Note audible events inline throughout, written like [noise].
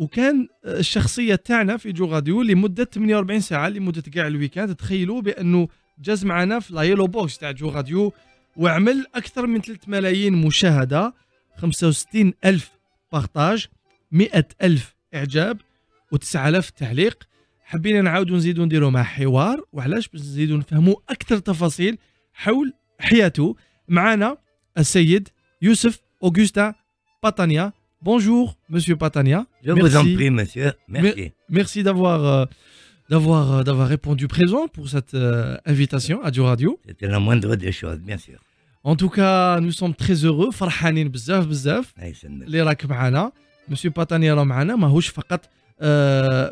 وكان الشخصيه تاعنا في جو راديو لمده 48 ساعه لمده كاع الويكاند تخيلوا بانه جاز معنا في لايلو بوكس تاع جو راديو وعمل اكثر من 3 ملايين مشاهده 65 الف بارتاج 100 الف اعجاب و9000 تعليق حبينا نعاودوا نزيدوا نديروا مع حوار وعلاش باش نزيدوا نفهموا اكثر تفاصيل حول حياته معنا السيد يوسف اوغوستا بطانيا Bonjour, monsieur Patania. Je merci. vous en prie, monsieur. Merci. merci d'avoir euh, d'avoir euh, d'avoir répondu présent pour cette euh, invitation à du radio. C'était la moindre des choses, bien sûr. En tout cas, nous sommes très heureux. Farhanin bzaf bzaf. اللي راك معنا. Monsieur Patania راه معنا ماهوش فقط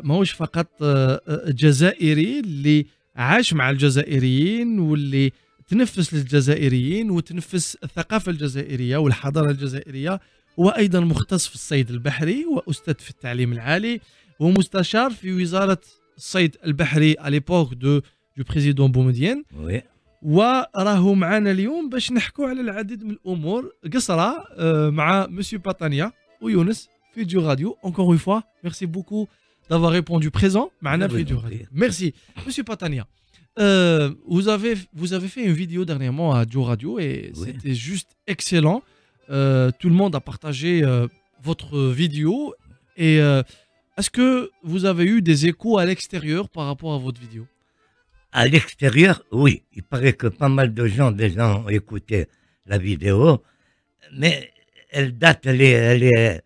ماهوش فقط جزائري اللي عاش مع الجزائريين واللي تنفس للجزائريين وتنفس الثقافة الجزائرية والحضارة الجزائرية وأيضا مختص في الصيد البحري وأستاذ في التعليم العالي ومستشار في وزارة الصيد البحري أليبوك دو دو بريزيدون بومدين وراهو معنا اليوم باش نحكوا على العديد من الامور قصره آه، مع مسيو باتانيا ويونس في ديو راديو اونكور اون فوا ميرسي بوكو d'avoir répondu présent معنا في ديو راديو ميرسي مسيو باتانيا vous avez vous avez fait une vidéo dernièrement à Joe Radio et oui. c'était juste excellent. Euh, tout le monde a partagé euh, votre vidéo. Et euh, est-ce que vous avez eu des échos à l'extérieur par rapport à votre vidéo À l'extérieur, oui. Il paraît que pas mal de gens déjà ont écouté la vidéo, mais elle date, elle est,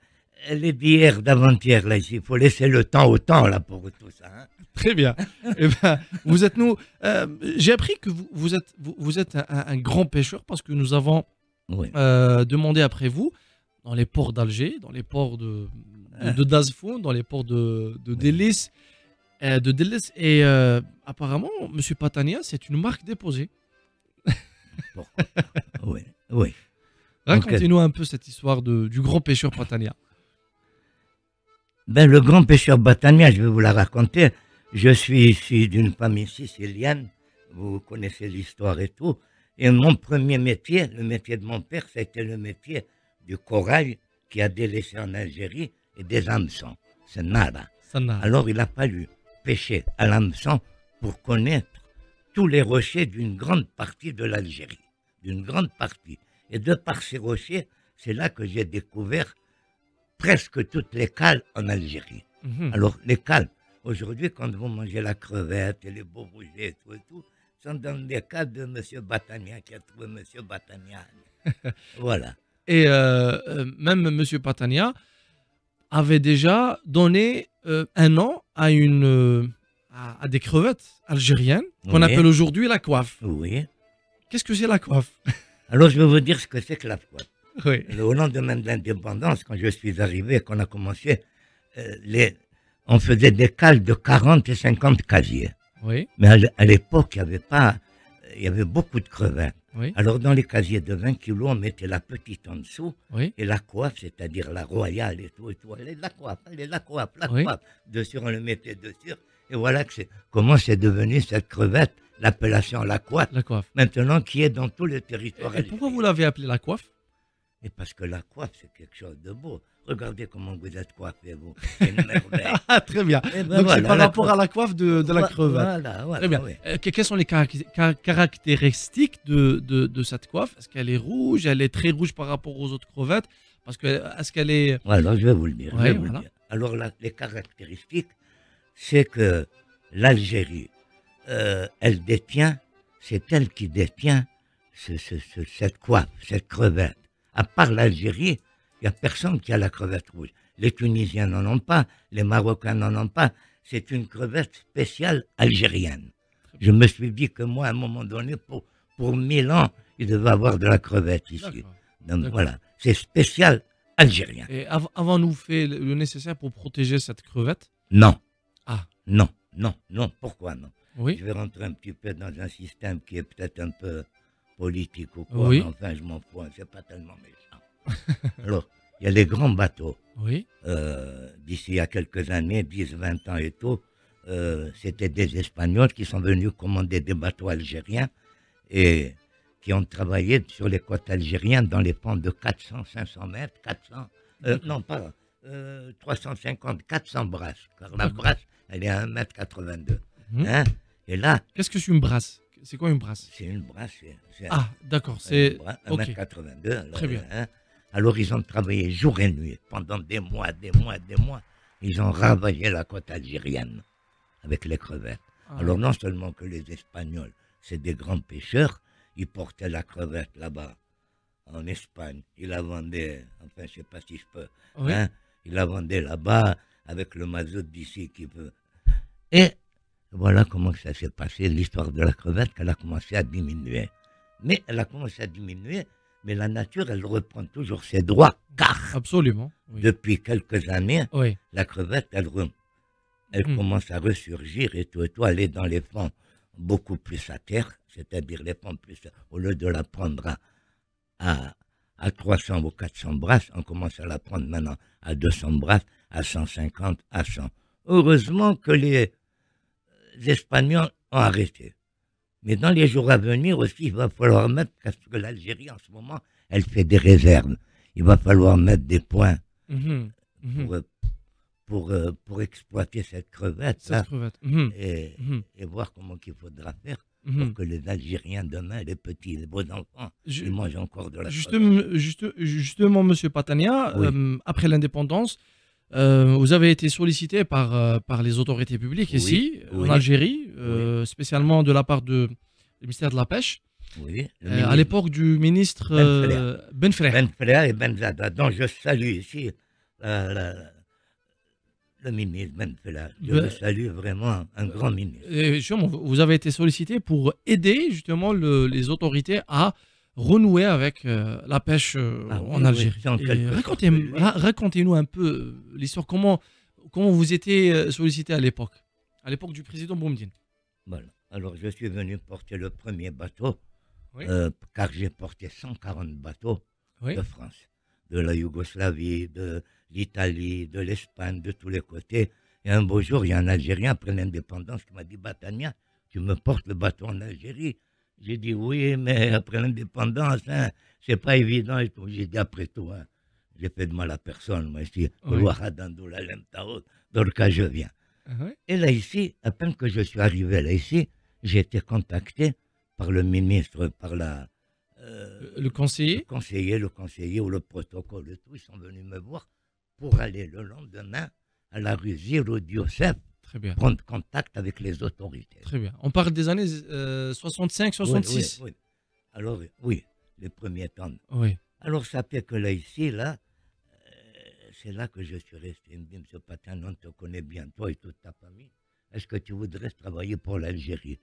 elle est, d'hier, d'avant-hier. Il faut laisser le temps au temps là, pour tout ça. Hein. [laughs] Très bien. Eh ben, vous êtes nous. J'ai appris que vous, êtes, vous, êtes un, grand pêcheur parce que nous avons oui. Euh, après vous dans les ports d'Alger, dans les ports de, de, ah. dans les ports de, de euh, de Et euh, apparemment, M. Patania, c'est une marque déposée. oui, oui. Racontez-nous un peu cette histoire du grand pêcheur Patania. Ben, le grand pêcheur Patania, je vais vous la raconter. Je suis issu d'une famille sicilienne. Vous connaissez l'histoire et tout. Et mon premier métier, le métier de mon père, c'était le métier du corail qui a délaissé en Algérie et des hameçons. C'est nada. Alors il a fallu pêcher à l'hameçon pour connaître tous les rochers d'une grande partie de l'Algérie. D'une grande partie. Et de par ces rochers, c'est là que j'ai découvert presque toutes les cales en Algérie. Mhm. Alors, les cales, aujourd'hui, quand vous mangez la crevette et les beaux et tout et tout, sont dans le cas de M. Batania qui a trouvé M. Batania. [laughs] voilà. Et euh, euh, même M. Batania avait déjà donné euh, un nom à, une, à, des crevettes algériennes qu'on appelle aujourd'hui la coiffe. Oui. Qu'est-ce que c'est la coiffe [laughs] Alors je vais vous dire ce que c'est que la coiffe. Au lendemain de l'indépendance, quand je suis arrivé, qu'on a commencé, les, on faisait des cales de 40 et 50 casiers. Mais à l'époque, il y avait pas, il y avait beaucoup de crevins. Alors dans les casiers de 20 kilos, on mettait la petite en dessous et la coiffe, c'est-à-dire la royale et tout et tout. la coiffe, est la coiffe, la coiffe. Dessus, on le mettait dessus Et voilà comment c'est devenu cette crevette, l'appellation la coiffe, Maintenant qui est dans tout le territoire. Et, pourquoi vous l'avez appelée la coiffe Et parce que la coiffe, c'est quelque chose de beau. Regardez comment vous êtes coiffé, vous. [laughs] Ah, très bien. Eh ben Donc, c'est par rapport à la coiffe de, de la crevette. Voilà, très bien. Euh, quelles sont les caractéristiques de, de, de cette coiffe Est-ce qu'elle est rouge Elle est très rouge par rapport aux autres crevettes Parce que, est-ce qu'elle est. Voilà, je vais vous le dire. Alors, les caractéristiques, c'est que l'Algérie, euh, elle détient, c'est elle qui détient cette coiffe, cette crevette. À part l'Algérie, il n'y a personne qui a la crevette rouge. Les Tunisiens n'en ont pas, les Marocains n'en ont pas. C'est une crevette spéciale algérienne. Je me suis dit que moi, à un moment donné, pour, pour 1000 ans, il devait avoir de la crevette ici. Donc voilà, c'est spécial algérien. Et avons-nous fait le nécessaire pour protéger cette crevette Non. Ah. Non, non, non. Pourquoi non oui. Je vais rentrer un petit peu dans un système qui est peut-être un peu politique ou quoi. Enfin, je m'en fous, hein. c'est pas tellement [laughs] Alors, il y a les grands bateaux. Oui. Euh, D'ici à quelques années, 10, 20 ans et tout, euh, c'était des Espagnols qui sont venus commander des bateaux algériens et qui ont travaillé sur les côtes algériennes dans les pentes de 400, 500 mètres, 400, euh, non pas euh, 350, 400 brasses, car la brasse, elle est à 1 mètre 82 mhm. Hein et là... Qu'est-ce que c'est une brasse C'est quoi une brasse C'est une brasse, Ah, d'accord, c'est... 1m82. Très bien. Hein. Alors ils ont travaillé jour et nuit pendant des mois, des mois, des mois. Ils ont ravagé la côte algérienne avec les crevettes. Ah Alors non seulement que les Espagnols, c'est des grands pêcheurs, ils portaient la crevette là-bas en Espagne. Ils la vendaient, enfin je sais pas si je peux, hein, ils la vendaient là-bas avec le mazout d'ici qui peut. Et voilà comment ça s'est passé, l'histoire de la crevette, qu'elle a commencé à diminuer. Mais elle a commencé à diminuer mais la nature, elle reprend toujours ses droits, car Absolument, depuis quelques années, la crevette, elle, elle hmm. commence à ressurgir et tout, et tout, dans les fonds beaucoup plus à terre, c'est-à-dire les fonds plus, au lieu de la prendre à, à, à 300 ou 400 brasses, on commence à la prendre maintenant à 200 brasses, à 150, à 100. Heureusement que euh, les Espagnols ont arrêté. Mais dans les jours à venir aussi, il va falloir mettre, parce que l'Algérie en ce moment, elle fait des réserves. Il va falloir mettre des points mhm. Mhm. Pour, euh, pour, euh, pour, exploiter cette crevette. Hein, mhm. Et, voir comment il faudra faire. Pour que les Algériens demain, les petits, les beaux enfants, ils mangent encore de la crevette. juste, justement, Monsieur Patania, euh, après l'indépendance, euh, vous avez été sollicité par, euh, par les autorités publiques ici, en Algérie, euh, spécialement de la part du ministère de la Pêche. à l'époque du ministre Benfra. Benfra ben et Benzada, dont je salue ici le ministre Benfra. Je ben le salue vraiment, un grand ministre. vous avez été sollicité pour aider justement les autorités à renouer avec euh, la pêche euh, ah en Algérie. Racontez-nous un peu euh, l'histoire, comment, comment vous étiez sollicité à l'époque, à l'époque du président Boumdine. Voilà. Alors je suis venu porter le premier bateau, car j'ai porté 140 bateaux de France, de la Yougoslavie, de l'Italie, de l'Espagne, de tous les côtés. Et un beau jour, il y a un Algérien après l'indépendance qui m'a dit Batania, tu me portes le bateau en Algérie. J'ai dit oui, mais après l'indépendance, hein, c'est pas évident. J'ai dit après tout, j'ai fait de mal à personne. Moi, ici, cas, je viens. Ah et là, ici, à peine que je suis arrivé là, ici, j'ai été contacté par le ministre, par la. Euh, le conseiller Le conseiller, le conseiller ou le protocole et tout, ils sont venus me voir pour aller le lendemain à la rue Ziro prendre contact avec les autorités. Très bien. On parle des années 65-66. Euh, Alors, oui, les premiers temps. Oui. Alors, ça fait que là, ici, là, euh, c'est là que je suis resté. Il me dit, M. Patin, on te connaît bien, toi et toute ta famille. Est-ce que tu voudrais travailler pour l'Algérie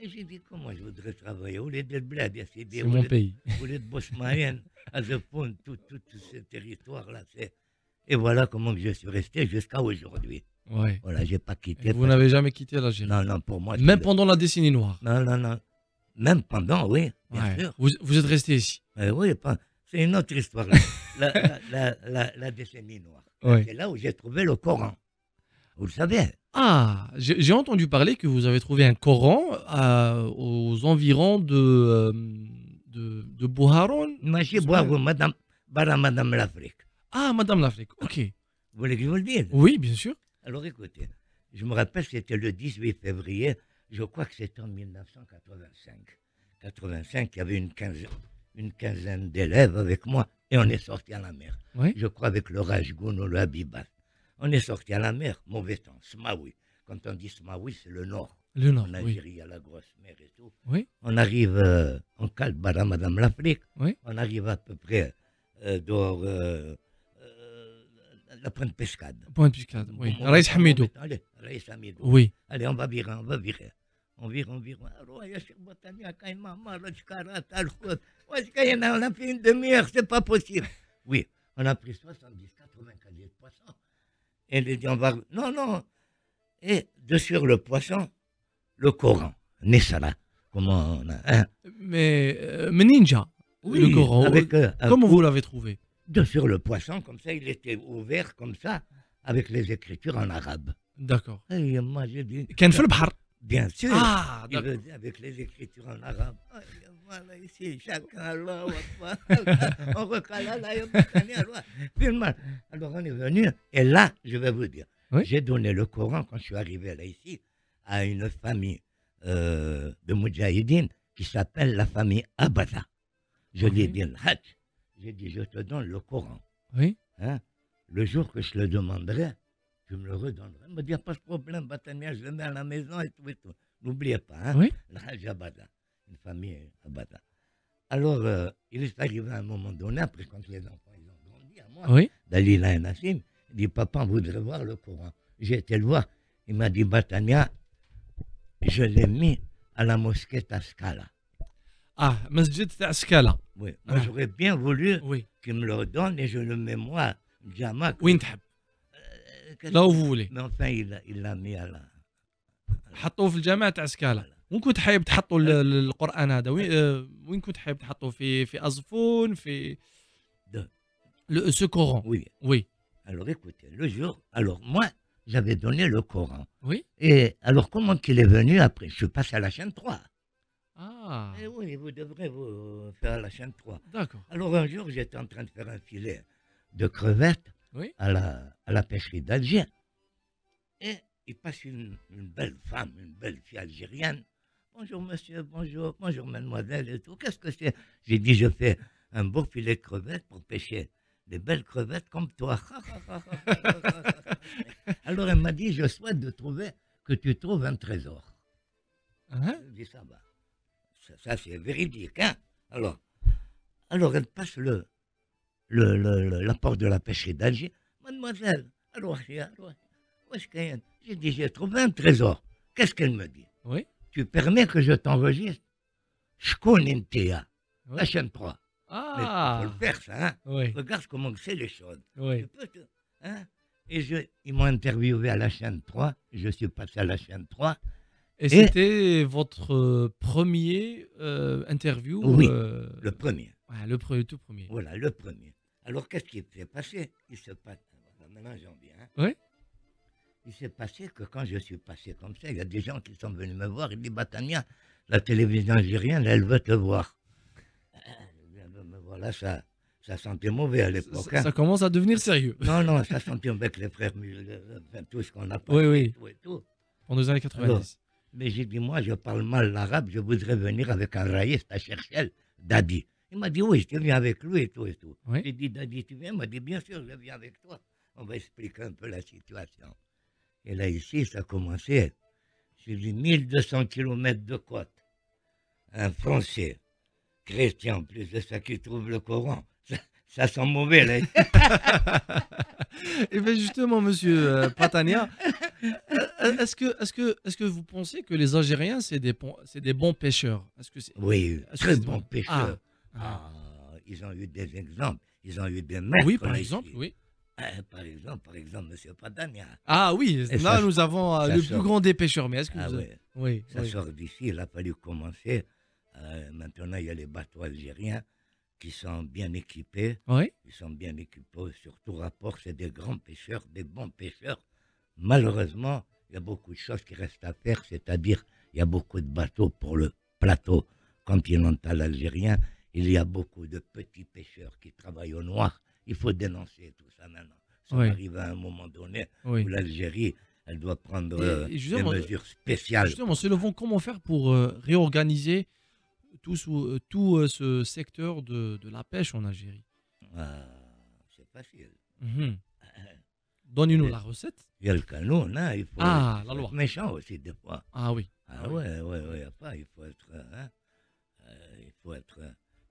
et j'ai dit, comment je voudrais travailler Au lieu de Bled, c'est mon pays. Au lieu de Bosmaïen, à Zepon, tout, tout ce territoire-là. Et voilà comment je suis resté jusqu'à aujourd'hui. Ouais. Voilà, j'ai pas quitté. vous n'avez jamais quitté l'Algérie Non, non, pour moi. Même pendant la décennie noire Non, non, non. Même pendant, oui, bien sûr. Vous, vous, êtes resté ici euh, Oui, c'est une autre histoire. [laughs] la, la, la, décennie noire. C'est là où j'ai trouvé le Coran. Vous le savez. Ah, j'ai entendu parler que vous avez trouvé un Coran euh, aux environs de, euh, de, de Bouharon. Madame, Madame l'Afrique. Ah, Madame l'Afrique, ok. Vous voulez que je vous le dise Oui, bien sûr. Alors écoutez, je me rappelle, c'était le 18 février, je crois que c'était en 1985. 85, il y avait une quinzaine, d'élèves avec moi et on est sorti à la mer. Oui. Je crois avec le Rajgun ou le Habibat. On est sorti à la mer, mauvais temps, Smaoui. Quand on dit Smaoui, c'est le nord. Le nord. En Algérie, il y a la grosse mer et tout. Oui. On arrive en euh, Calbara, Madame l'Afrique. On arrive à peu près euh, dehors. Euh, la pointe pescade. Pointe pescade, oui. Raïs Hamidou. Allez, Raïs Hamidou. Oui. Allez, on va virer, on va virer. On vire, on vire. On a fait une demi-heure, c'est pas possible. Oui, on a pris 70, 80, de poissons. Et les dit, on va... Non, non. Et de sur le poisson, le Coran. Nessala. Comment on a... Hein? Mais, euh, Ninja, le Coran. Avec, euh, euh, Comment vous l'avez trouvé de sur le poisson, comme ça, il était ouvert, comme ça, avec les écritures en arabe. D'accord. Et moi, j'ai dit. Bien sûr. Ah, avec les écritures en arabe. Ah, alors, on est venu, et là, je vais vous dire, j'ai donné le Coran quand je suis arrivé là, ici, à une famille euh, de mujahidines qui s'appelle la famille Abaza Je dis bien dit, j'ai dit, je te donne le Coran. Oui. Hein? Le jour que je le demanderai, tu me le redonneras. Il me dit, pas de problème, Batania, je le mets à la maison et tout N'oubliez pas, hein? oui. Abada, une famille euh, Abada. Alors, euh, il est arrivé à un moment donné, après quand les enfants ils ont grandi, à moi, oui. Dalila et Nassim, il dit, papa, on voudrait voir le Coran. J'ai été le voir. Il m'a dit, Batania, je l'ai mis à la mosquée Tascala. Ah, mosquée Tascala. Oui. Ah. Moi, j'aurais bien voulu qu'il me le donne et je le mets moi, Jamak. Oui, euh, là où vous voulez. Mais enfin, il l'a mis à la. حطوه في الجامعة تاع سكالا وين كنت حايب تحطوا euh. القرآن هذا وين كنت حايب تحطوا في في أزفون في le, ce Coran. Oui. Oui. Alors écoutez, le jour, alors moi, j'avais donné le Coran. Oui. Et alors comment qu'il est venu après Je passe à la chaîne 3. Ah. Et eh oui, vous devrez vous euh, faire la chaîne 3. D'accord. Alors un jour, j'étais en train de faire un filet de crevettes à, la, la pêcherie d'Alger. Et il passe une, belle femme, une belle fille algérienne. Bonjour monsieur, bonjour, bonjour mademoiselle et tout. Qu'est-ce que c'est J'ai dit, je fais un beau filet de crevettes pour pêcher des belles crevettes comme toi. [laughs] Alors elle m'a dit, je souhaite de trouver que tu trouves un trésor. Hein? Je ça va ça, c'est véridique. Hein alors, alors elle passe le, le, la porte de la pêcherie d'Alger. Mademoiselle, alors, où ce J'ai dit, j'ai trouvé un trésor. Qu'est-ce qu'elle me dit Oui. Tu permets que je t'enregistre Je connais la chaîne 3. Ah faut le faire, ça. Hein. Regarde comment c'est les choses. Oui. Hein et je, ils m'ont interviewé à la chaîne 3. Je suis passé à la chaîne 3. Et, c'était votre euh, premier euh, interview Oui, euh, le premier. le, tout premier. Voilà, le premier. Alors, qu'est-ce qui s'est passé Il se passe... Maintenant, j'en viens. Oui Il s'est passé que quand je suis passé comme ça, il y a des gens qui sont venus me voir. Ils disent, Batania, la télévision algérienne, elle veut te voir. Ben, ben, voilà, ça, ça sentait mauvais à l'époque. Hein. Ça, commence à devenir sérieux. Non, non, ça [laughs] sentait avec les frères musulmans, tout ce qu'on a parlé, oui, oui. Tout et tout. En années 90. Mais j'ai dit, moi, je parle mal l'arabe, je voudrais venir avec un raïste à Cherchel, Dadi. Il m'a dit, oui, je viens avec lui et tout et tout. J'ai dit, Dadi, tu viens Il m'a dit, bien sûr, je viens avec toi. On va expliquer un peu la situation. Et là, ici, ça commencé J'ai dit, 1200 km de côte. Un Français, chrétien, plus de ça, qui trouve le Coran. Ça sent mauvais, là. [laughs] Et eh bien justement, monsieur euh, Patania, euh, est-ce que, est que, que vous pensez que les Algériens, c'est des, bons pêcheurs -ce que Oui, très bons pêcheurs. Ah. Ah. Ah, ils ont eu des exemples, ils ont eu des maîtres. Oui, par exemple, oui. Hein, par exemple, par exemple, Ah oui, là nous avons euh, le plus grand des pêcheurs. Mais est-ce que vous... oui. ça sort d'ici. Il a fallu commencer. maintenant, il y a les bateaux algériens qui sont bien équipés. qui Ils sont bien équipés, surtout rapport, c'est des grands pêcheurs, des bons pêcheurs. Malheureusement, il y a beaucoup de choses qui restent à faire, c'est-à-dire il y a beaucoup de bateaux pour le plateau continental algérien. Il y a beaucoup de petits pêcheurs qui travaillent au noir. Il faut dénoncer tout ça maintenant. Ça arrive à un moment donné où l'Algérie elle doit prendre euh, des euh, mesures spéciales. Justement, comment faire pour euh, réorganiser euh, tout, tout euh, ce secteur de, de, la pêche en Algérie ah, C'est facile. Mhm. [laughs] Donnez-nous la recette. Il y a le canon, il faut, ah, la loi. être méchant aussi des fois. Ah oui. Ah, ah oui. il faut être... Hein, euh, il faut être...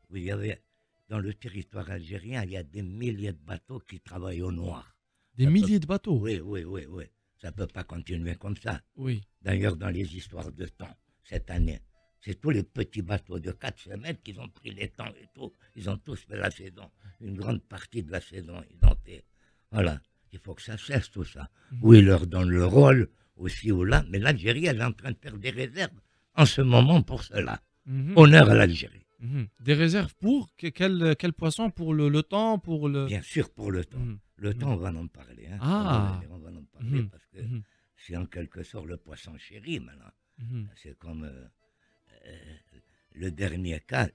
Oui, il y avait, dans le territoire algérien, il y a des milliers de bateaux qui travaillent au noir. Des milliers de bateaux Oui, oui, oui, oui. Ça ne peut pas continuer comme ça. Oui. D'ailleurs, dans les histoires de temps, cette année, c'est tous les petits bateaux de 4 semaines qui ont pris les temps et tout. Ils ont tous fait la saison. Une grande partie de la saison, ils ont fait. Voilà. Il faut que ça cesse tout ça. Mmh. Oui, ils leur donnent le rôle, aussi ou là. Mais l'Algérie, elle est en train de faire des réserves en ce moment pour cela. Mhm. Honneur à l'Algérie. Mhm. Des réserves pour quel, quel poisson Pour le, temps pour le... Bien sûr, pour le temps. Mhm. Le temps, on va en parler. Hein. Ah. On, va, en parler parce que c'est en quelque sorte le poisson chéri maintenant. C'est comme. Euh, le dernier cas,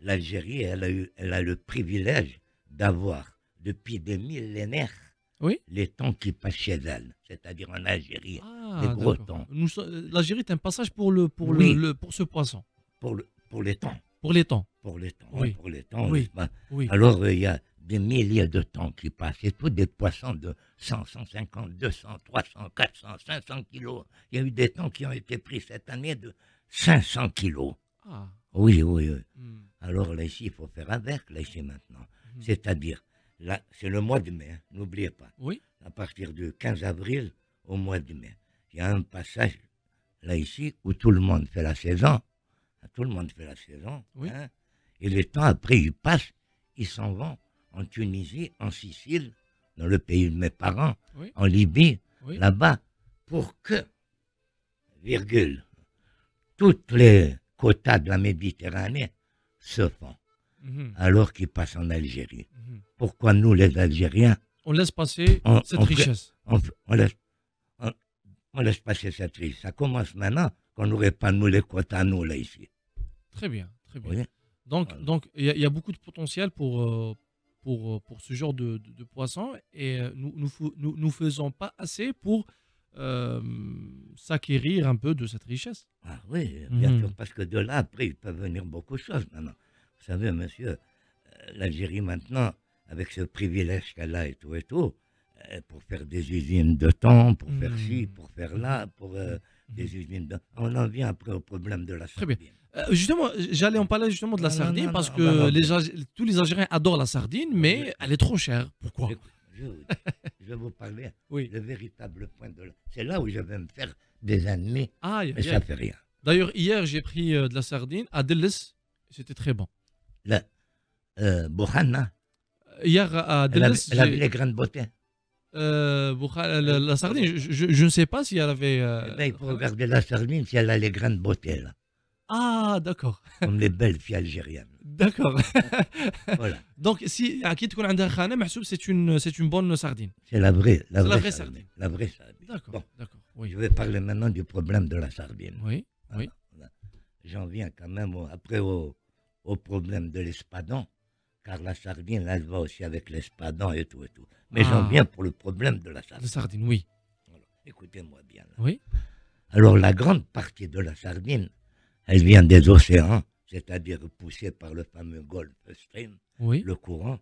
l'Algérie, elle, a eu, elle a le privilège d'avoir, depuis des millénaires, oui les temps qui passent chez elle, c'est-à-dire en Algérie, ah, les gros temps. Euh, L'Algérie est un passage pour, le, pour, le, pour ce poisson. Pour, le, pour les temps. Pour les temps. Pour les temps, oui. pour les temps. Oui. Alors, euh, il y a des milliers de temps qui passent, et tous des poissons de 100, 150, 200, 300, 400, 500 kilos. Il y a eu des temps qui ont été pris cette année de 500 kilos. Ah. Oui, oui, oui. Hmm. Alors, là, ici, il faut faire avec, là, ici, maintenant. Hmm. C'est-à-dire, là, c'est le mois de mai, hein, n'oubliez pas. Oui. À partir du 15 avril au mois de mai. Il y a un passage, là, ici, où tout le monde fait la saison. Tout le monde fait la saison. Oui. Hein. et le temps, après, ils passent, ils s'en vont en Tunisie, en Sicile, dans le pays de mes parents, en Libye, là-bas, pour que, virgule, toutes les quotas de la Méditerranée se font, mhm. alors qu'ils passent en Algérie. Mhm. Pourquoi nous, les Algériens On laisse passer cette richesse. On, laisse, passer cette richesse. Ça commence maintenant qu'on n'aurait pas, nous, les quotas, nous, là, ici. Très bien, très bien. Donc, il y, a beaucoup de potentiel pour, euh, pour, euh, pour ce genre de, de, poisson et euh, nous ne nous, nous, nous, faisons pas assez pour euh, s'acquérir un peu de cette richesse. Ah oui, bien mhm. sûr, parce que de là, après, il peut venir beaucoup de choses maintenant. Vous savez, monsieur, euh, l'Algérie maintenant, avec ce privilège qu'elle a et tout et tout, euh, pour faire des usines de temps, pour faire ci, mhm. pour faire là, pour mhm. des usines de... On en vient après au problème de la sardine. Très bien. justement, j'allais en ah. parler justement de la sardine parce que les, tous les Algériens adorent la sardine, ah mais elle est trop chère. Pourquoi je, vais vous parler. [laughs] Oui. Le véritable point de. C'est là où je vais me faire des années. Ah, mais ça fait rien. D'ailleurs, hier, j'ai pris euh, de la sardine à Delis. C'était très bon. La euh, Bohanna. Euh, hier, à Delis. Elle, avait les grandes beautés. la, sardine, je, ne sais pas si elle avait. Eh ben, il faut regarder la sardine si elle a les grandes beautés. Là. Ah, d'accord. Comme les [laughs] belles filles algériennes. D'accord. [laughs] Donc, si c'est une, c'est une bonne sardine. C'est la vraie, sardine. La vraie sardine. D'accord. Oui. Je vais parler maintenant du problème de la sardine. Oui. J'en viens quand même après au, problème de l'espadon, car la sardine, elle va aussi avec l'espadon et tout et tout. Mais j'en ah. viens pour le problème de la sardine. La sardine, oui. Écoutez-moi bien. Oui. Alors, la grande partie de la sardine, elle vient des océans c'est-à-dire poussé par le fameux Gulf Stream, le courant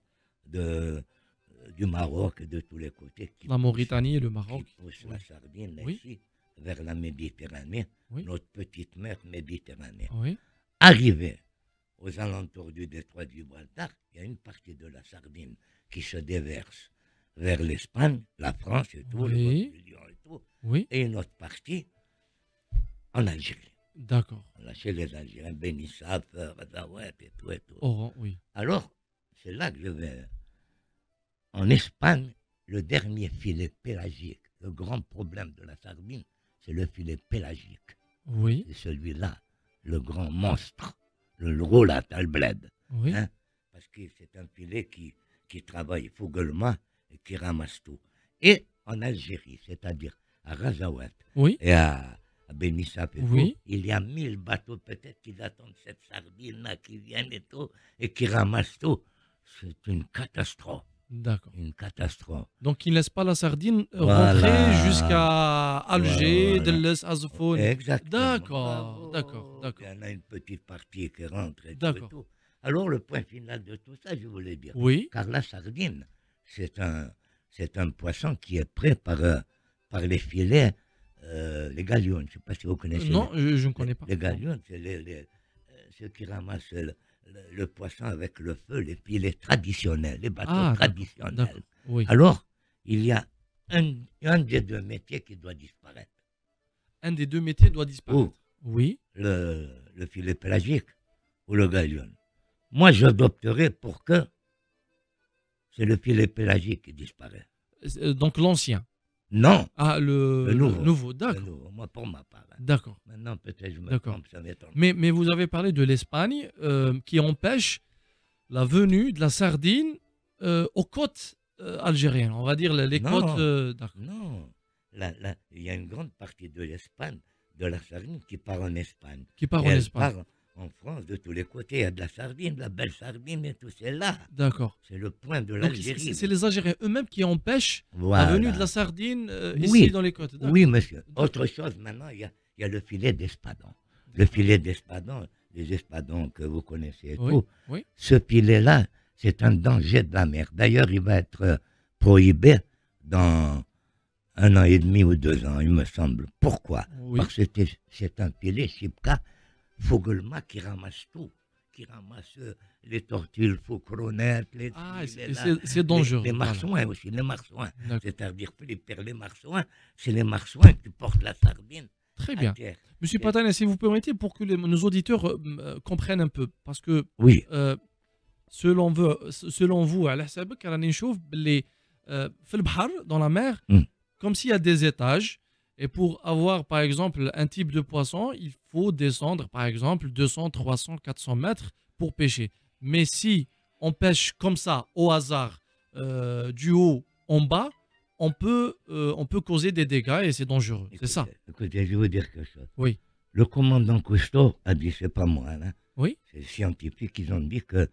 de, euh, du Maroc et de tous les côtés. la Mauritanie et le Maroc. Qui pousse la sardine ici, vers la Méditerranée, notre petite mer Méditerranée. Arrivé aux alentours du détroit du Gibraltar, il y a une partie de la sardine qui se déverse vers l'Espagne, la France et tout, le et tout, et une autre partie en Algérie. D'accord. Lâcher les Algériens, Benissaf, ouais, et tout et tout. Oh, hein, oui. Alors, c'est là que je vais. En Espagne, le dernier filet pélagique, le grand problème de la sardine, c'est le filet pélagique. Oui. C'est celui-là, le grand monstre, le roulat al bled. Oui. Hein, parce que c'est un filet qui, qui travaille fougueusement et qui ramasse tout. Et en Algérie, c'est-à-dire à Razaouet oui. et à Benissa oui. il y a mille bateaux peut-être qui attendent cette sardine qui vient et tout, et qui ramassent tout. C'est une catastrophe. D'accord. Une catastrophe. Donc, il ne laissent pas la sardine rentrer jusqu'à Alger, de Deleuze, Azophone. Exactement. D'accord, d'accord, d'accord. Il y en a une petite partie qui rentre. Et tout, Alors, le point final de tout ça, je voulais dire. Oui. Car la sardine, c'est un, c'est un poisson qui est prêt par euh, les filets euh, les galions. Je ne sais pas si vous connaissez. Non, je ne connais pas. Les, galions, c'est euh, ceux qui ramassent le, poisson avec le feu, les filets traditionnels, les bateaux ah, traditionnels. oui. Alors, il y a un, des deux métiers qui doit disparaître. Un des deux métiers doit disparaître. oui. Le, filet pélagique ou le galion. Moi, j'adopterai pour que c'est le filet pélagique qui disparaît. Euh, donc l'ancien. Non. Ah, le, nouveau. d'accord. Moi, pour ma part. Hein. D'accord. Maintenant, peut-être je me trompe, je mais, mais vous avez parlé de l'Espagne euh, qui empêche la venue de la sardine euh, aux côtes euh, algériennes, on va dire les non. côtes. non. Il y a une grande partie de l'Espagne, de la sardine, qui part en Espagne. Qui part en Espagne en France, de tous les côtés, il y a de la sardine, de la belle sardine et tout, c'est là. D'accord. C'est le point de l'Algérie. C'est les Algériens eux-mêmes qui empêchent la venue de la sardine euh, ici dans les côtes. Oui, monsieur. Autre chose, maintenant, il y a, le filet d'espadon. Le filet d'espadon, les espadons que vous connaissez et oui. tout, oui. ce filet-là, c'est un danger de la mer. D'ailleurs, il va être euh, prohibé dans un an et demi ou deux ans, il me semble. Pourquoi Parce que c'est un filet chipka Fogelma qui ramasse tout, qui ramasse euh, les tortues, les, ah, c'est dangereux, les, les aussi, les marsouins. C'est-à-dire que les marsouins, c'est les marsouins qui portent la sardine. Très bien. Monsieur Patane, si vous permettez, pour que nos auditeurs euh, euh, comprennent un peu, parce que oui. euh, selon vous, les vous, dans la mer, hmm. comme s'il y a des étages, et pour avoir, par exemple, un type de poisson, il faut descendre, par exemple, 200, 300, 400 mètres pour pêcher. Mais si on pêche comme ça, au hasard, euh, du haut en bas, on peut, euh, on peut causer des dégâts et c'est dangereux. C'est ça. Écoutez, je vais dire quelque chose. Oui. Le commandant Cousteau a dit, c'est pas moi, là. Hein. Oui. C'est scientifique, ils ont dit que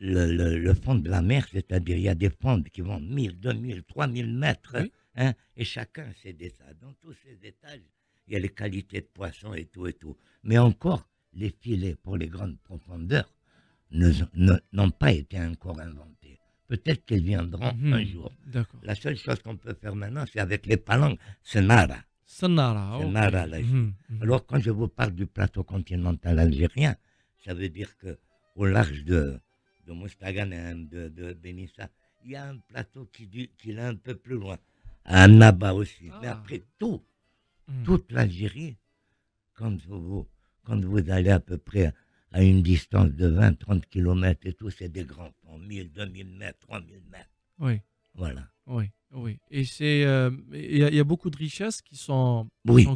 le, fond de la mer, c'est-à-dire il y a des fonds qui vont 1000, 2000, 3000 mètres. Hein. et chacun a ses dessins. Dans tous ces étages, il y a les qualités de poisson et tout et tout. Mais encore, les filets pour les grandes profondeurs n'ont pas été encore inventés. Peut-être qu'ils viendront mhm. un jour. La seule chose qu'on peut faire maintenant, c'est avec les palangues, c'est Nara. C'est là, Alors quand je vous parle du plateau continental algérien, ça veut dire que au large de, de Moustagan de, de Benissa, il y a un plateau qui, qui est un peu plus loin à aussi. Mais ah. après tout, hmm. toute l'Algérie, quand vous, quand vous allez à peu près à une distance de 20, 30 km et tout, c'est des grands ponts, 1000, 2000 mètres, 3000 mètres. Oui. Voilà. Oui, oui. Et euh, il y, a beaucoup de richesses qui sont,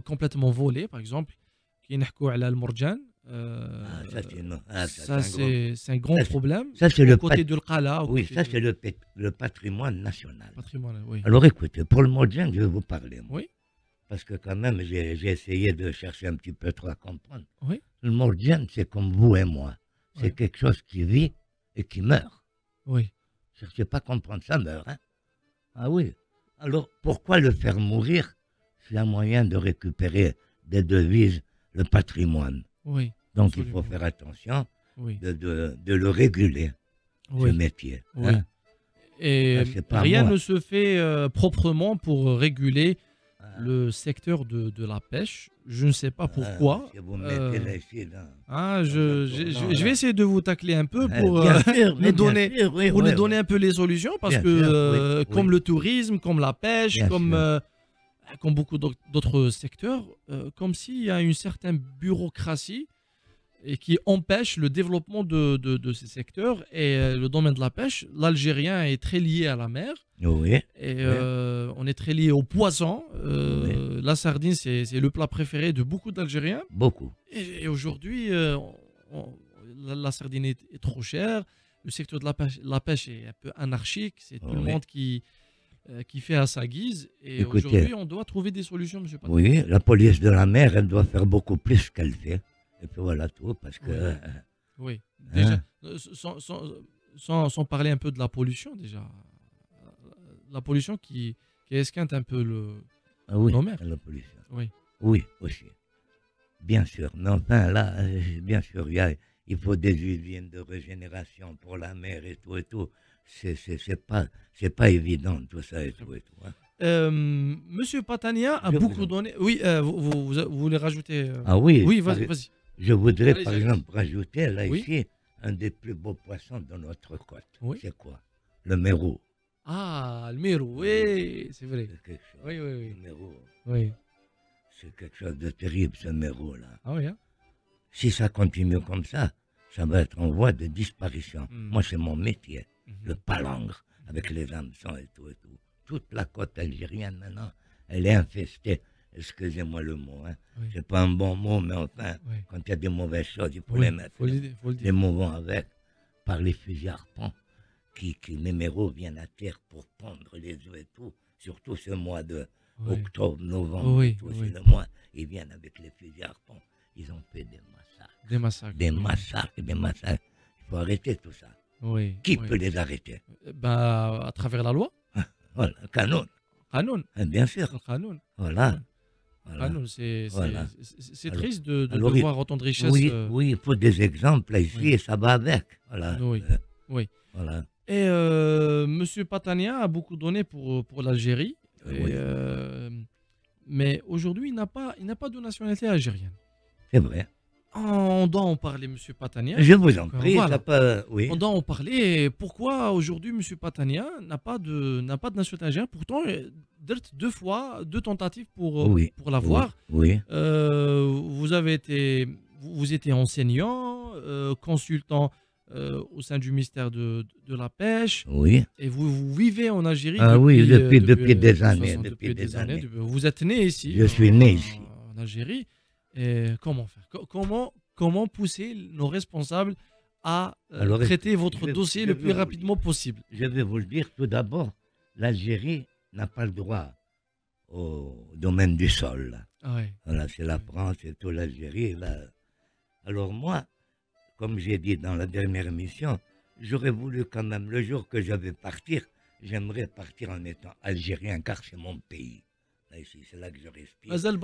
complètement volées, par exemple. Qui est le Morjan, ça, c'est, un grand problème. Ça, c'est le côté Oui, ça, c'est le, patrimoine national. Alors, écoutez, pour le Modjang, je vais vous parler. Oui. Parce que, quand même, j'ai, essayé de chercher un petit peu trop à comprendre. Oui. Le Modjang, c'est comme vous et moi. C'est quelque chose qui vit et qui meurt. Oui. Je ne sais pas comprendre, ça meurt. Hein. ah oui. Alors, pourquoi le faire mourir C'est un moyen de récupérer des devises, le patrimoine. Donc il faut faire attention de, le réguler, oui. ce métier. Hein. Et rien ne se fait euh, proprement pour réguler ah. le secteur de, la pêche. Je ne sais pas pourquoi. je, vais essayer de vous tacler un peu ah, pour euh, [laughs] donner, donner un peu les solutions, parce que euh, comme le tourisme, comme la pêche, comme euh, euh, comme beaucoup d'autres secteurs, euh, comme s'il y a une certaine bureaucratie et qui empêche le développement de, ces secteurs. Et euh, le domaine de la pêche, l'Algérien est très lié à la mer. Oui. Et on est très lié au poisson. La sardine, c'est le plat préféré de beaucoup d'Algériens. Beaucoup. Et, aujourd'hui, la, sardine est, trop chère. Le secteur de la pêche, la pêche est un peu anarchique. C'est tout le monde qui, euh, qui fait à sa guise. Et aujourd'hui, on doit trouver des solutions, monsieur Oui, la police de la mer, elle doit faire beaucoup plus qu'elle fait. Et puis voilà tout, parce que. Oui, euh, hein. déjà. Euh, sans, parler un peu de la pollution, déjà. La pollution qui, qui esquinte un peu le, ah oui, La pollution. Oui. Oui, aussi. Bien sûr. Mais enfin, là, bien sûr, il, il faut des usines de régénération pour la mer et tout et tout c'est pas c'est pas évident tout ça et tout hein. euh, Monsieur Patania a beaucoup donné. Oui, euh, vous, voulez rajouter euh Ah oui. Oui, vas-y. je voudrais par exemple rajouter là ici un des plus beaux poissons de notre côte. C'est quoi Le mérou. Ah, le mérou, oui, c'est vrai. Oui, oui, oui. Le mérou. C'est quelque chose de terrible ce mérou là. Ah hein. Si ça continue comme ça, ça va être en voie de disparition. Hmm. Moi, c'est mon métier le palangre, avec les hameçons et tout et tout. Toute la côte algérienne maintenant, elle est infestée. Excusez-moi le mot, hein. c'est pas un bon mot, mais enfin, quand il y a des mauvaises choses, il faut les mettre. les, avec, par les fusils qui, qui, les méros viennent à terre pour pendre les œufs et tout, surtout ce mois de octobre, novembre, tout, le mois, ils viennent avec les fusils Ils ont fait des massacres. Des massacres. Des massacres, des massacres. Il faut arrêter tout ça. Oui. Qui peut les arrêter euh, bah, À travers la loi. [laughs] voilà, canon. Canon. Ah, bien sûr. Canon. Voilà. voilà. c'est triste de, de devoir entendre richesse. Oui, euh, oui, il faut des exemples ici et ça va avec. Voilà. Oui. Euh, oui. Voilà. Et M. Monsieur Patania a beaucoup donné pour, pour l'Algérie. mais aujourd'hui, il n'a pas, il pas de nationalité algérienne. C'est vrai. On doit en parler, Monsieur Patania. Je vous en prie. On doit en parler. Pourquoi aujourd'hui M. Patania n'a pas de n'a pas de nationalité algérienne Pourtant, deux fois, deux tentatives pour euh, pour l'avoir. Oui. Euh, vous avez été vous, enseignant, euh, consultant au sein du ministère de, la Pêche. Oui. Et vous, vivez en Algérie. Ah depuis, oui, depuis, des années. des, années. Vous êtes né ici. Je suis né ici. En Algérie. Euh, comment faire comment, comment pousser nos responsables à euh, traiter votre dossier le plus rapidement possible Je vais vous le dire tout d'abord, l'Algérie n'a pas le droit au domaine du sol. Ah c'est la France et tout l'Algérie. Alors moi, comme j'ai dit dans la dernière émission, j'aurais voulu quand même, le jour que je vais partir, j'aimerais partir en étant algérien car c'est mon pays ici, c'est là que je respire.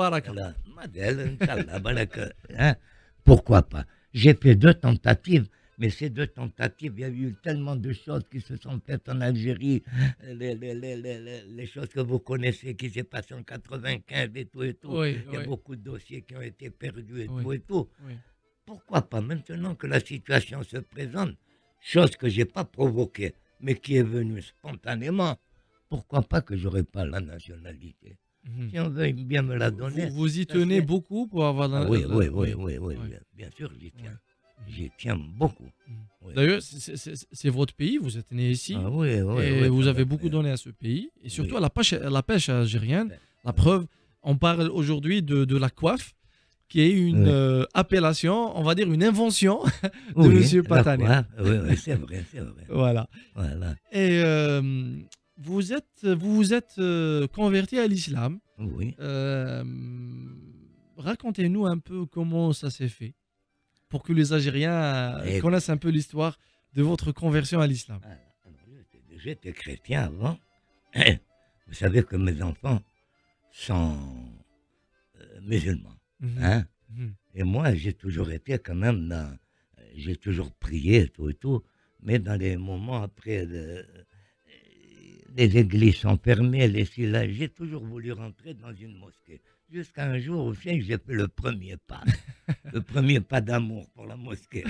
[laughs] Hein? Pourquoi pas J'ai fait deux tentatives. Mais ces deux tentatives, il y a eu tellement de choses qui se sont faites en Algérie, euh, les, choses que vous connaissez qui s'est passé en 95 et tout et tout. il y a beaucoup de dossiers qui ont été perdus et tout et tout. Pourquoi pas maintenant que la situation se présente, chose que je n'ai pas provoquée, mais qui est venue spontanément, pourquoi pas que j'aurais pas la nationalité Mhm. Si on veut bien me la donner. Vous, y tenez beaucoup pour avoir ah la... oui, oui, oui, oui, oui, bien, bien sûr, j'y tiens. Mhm. J'y tiens beaucoup. Mhm. D'ailleurs, c'est votre pays, vous êtes né ici. Ah, oui, oui, et vous avez beaucoup donné à ce pays, et surtout à la pêche, la pêche algérienne. La preuve, on parle aujourd'hui de, de, la coiffe, qui est une euh, appellation, on va dire une invention [laughs] de M. Patané. Oui, c'est vrai, c'est vrai. [laughs] voilà. Et. Euh, vous êtes, vous, vous êtes euh, converti à l'islam. Oui. Euh, racontez-nous un peu comment ça s'est fait pour que les Algériens eh connaissent un peu l'histoire de votre conversion à l'islam. Ah, J'étais chrétien avant. Eh, vous savez que mes enfants sont euh, musulmans. Mhm. Hein. Mhm. Et moi, j'ai toujours été quand même dans. J'ai toujours prié, tout et tout. Mais dans les moments après les églises sont fermées, les silas. J'ai toujours voulu rentrer dans une mosquée. Jusqu'à un jour, où j'ai fait le premier pas. [laughs] le premier pas d'amour pour la mosquée.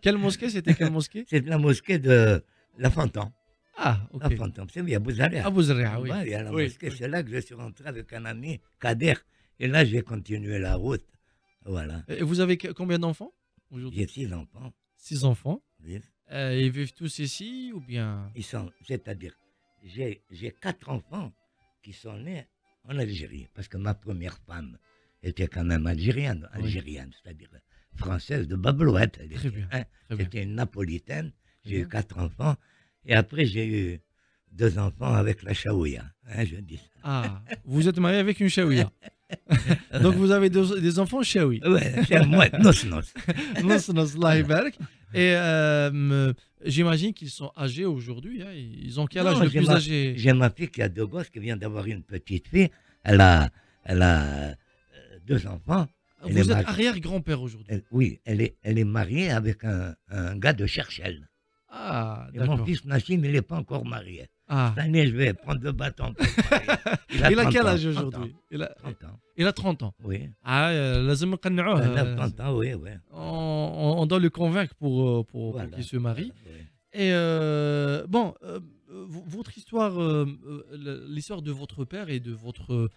Quelle mosquée c'était Quelle mosquée [laughs] C'est la mosquée de La Fantôme. Ah, ok. La Fontaine. c'est à la c'est là que je suis rentré avec un ami, Kader. Et là, j'ai continué la route. Voilà. Et vous avez combien d'enfants aujourd'hui J'ai six enfants. Six enfants euh, ils vivent tous ici ou bien Ils sont, c'est-à-dire j'ai quatre enfants qui sont nés en Algérie, parce que ma première femme était quand même algérienne, algérienne, c'est-à-dire française de Babelouette, très hein, une napolitaine. J'ai eu quatre enfants. Et après, j'ai eu deux enfants avec la chaouia. Hein, je dis ça. Ah, vous êtes marié avec une chaouia [laughs] [laughs] Donc vous avez des enfants Oui, Ouais, moi, [laughs] nos, nos. nos, nos, Et euh, j'imagine qu'ils sont âgés aujourd'hui. Hein. Ils ont quel âge le plus âgé J'ai ma fille qui a deux gosses, qui vient d'avoir une petite fille. Elle a, elle a euh, deux enfants. Vous êtes arrière-grand-père aujourd'hui Oui, elle est, elle est mariée avec un, un gars de Cherchel. Ah, mon fils Nassim, il n'est pas encore marié. Ah. Cette année, je vais prendre le bâton. [laughs] il a, quel âge aujourd'hui il a, 30 ans. Il a 30 ans. Oui. Ah, euh, euh, on, doit le convaincre pour, euh, pour, qu'il se marie. Et bon, votre histoire, l'histoire de votre père et de votre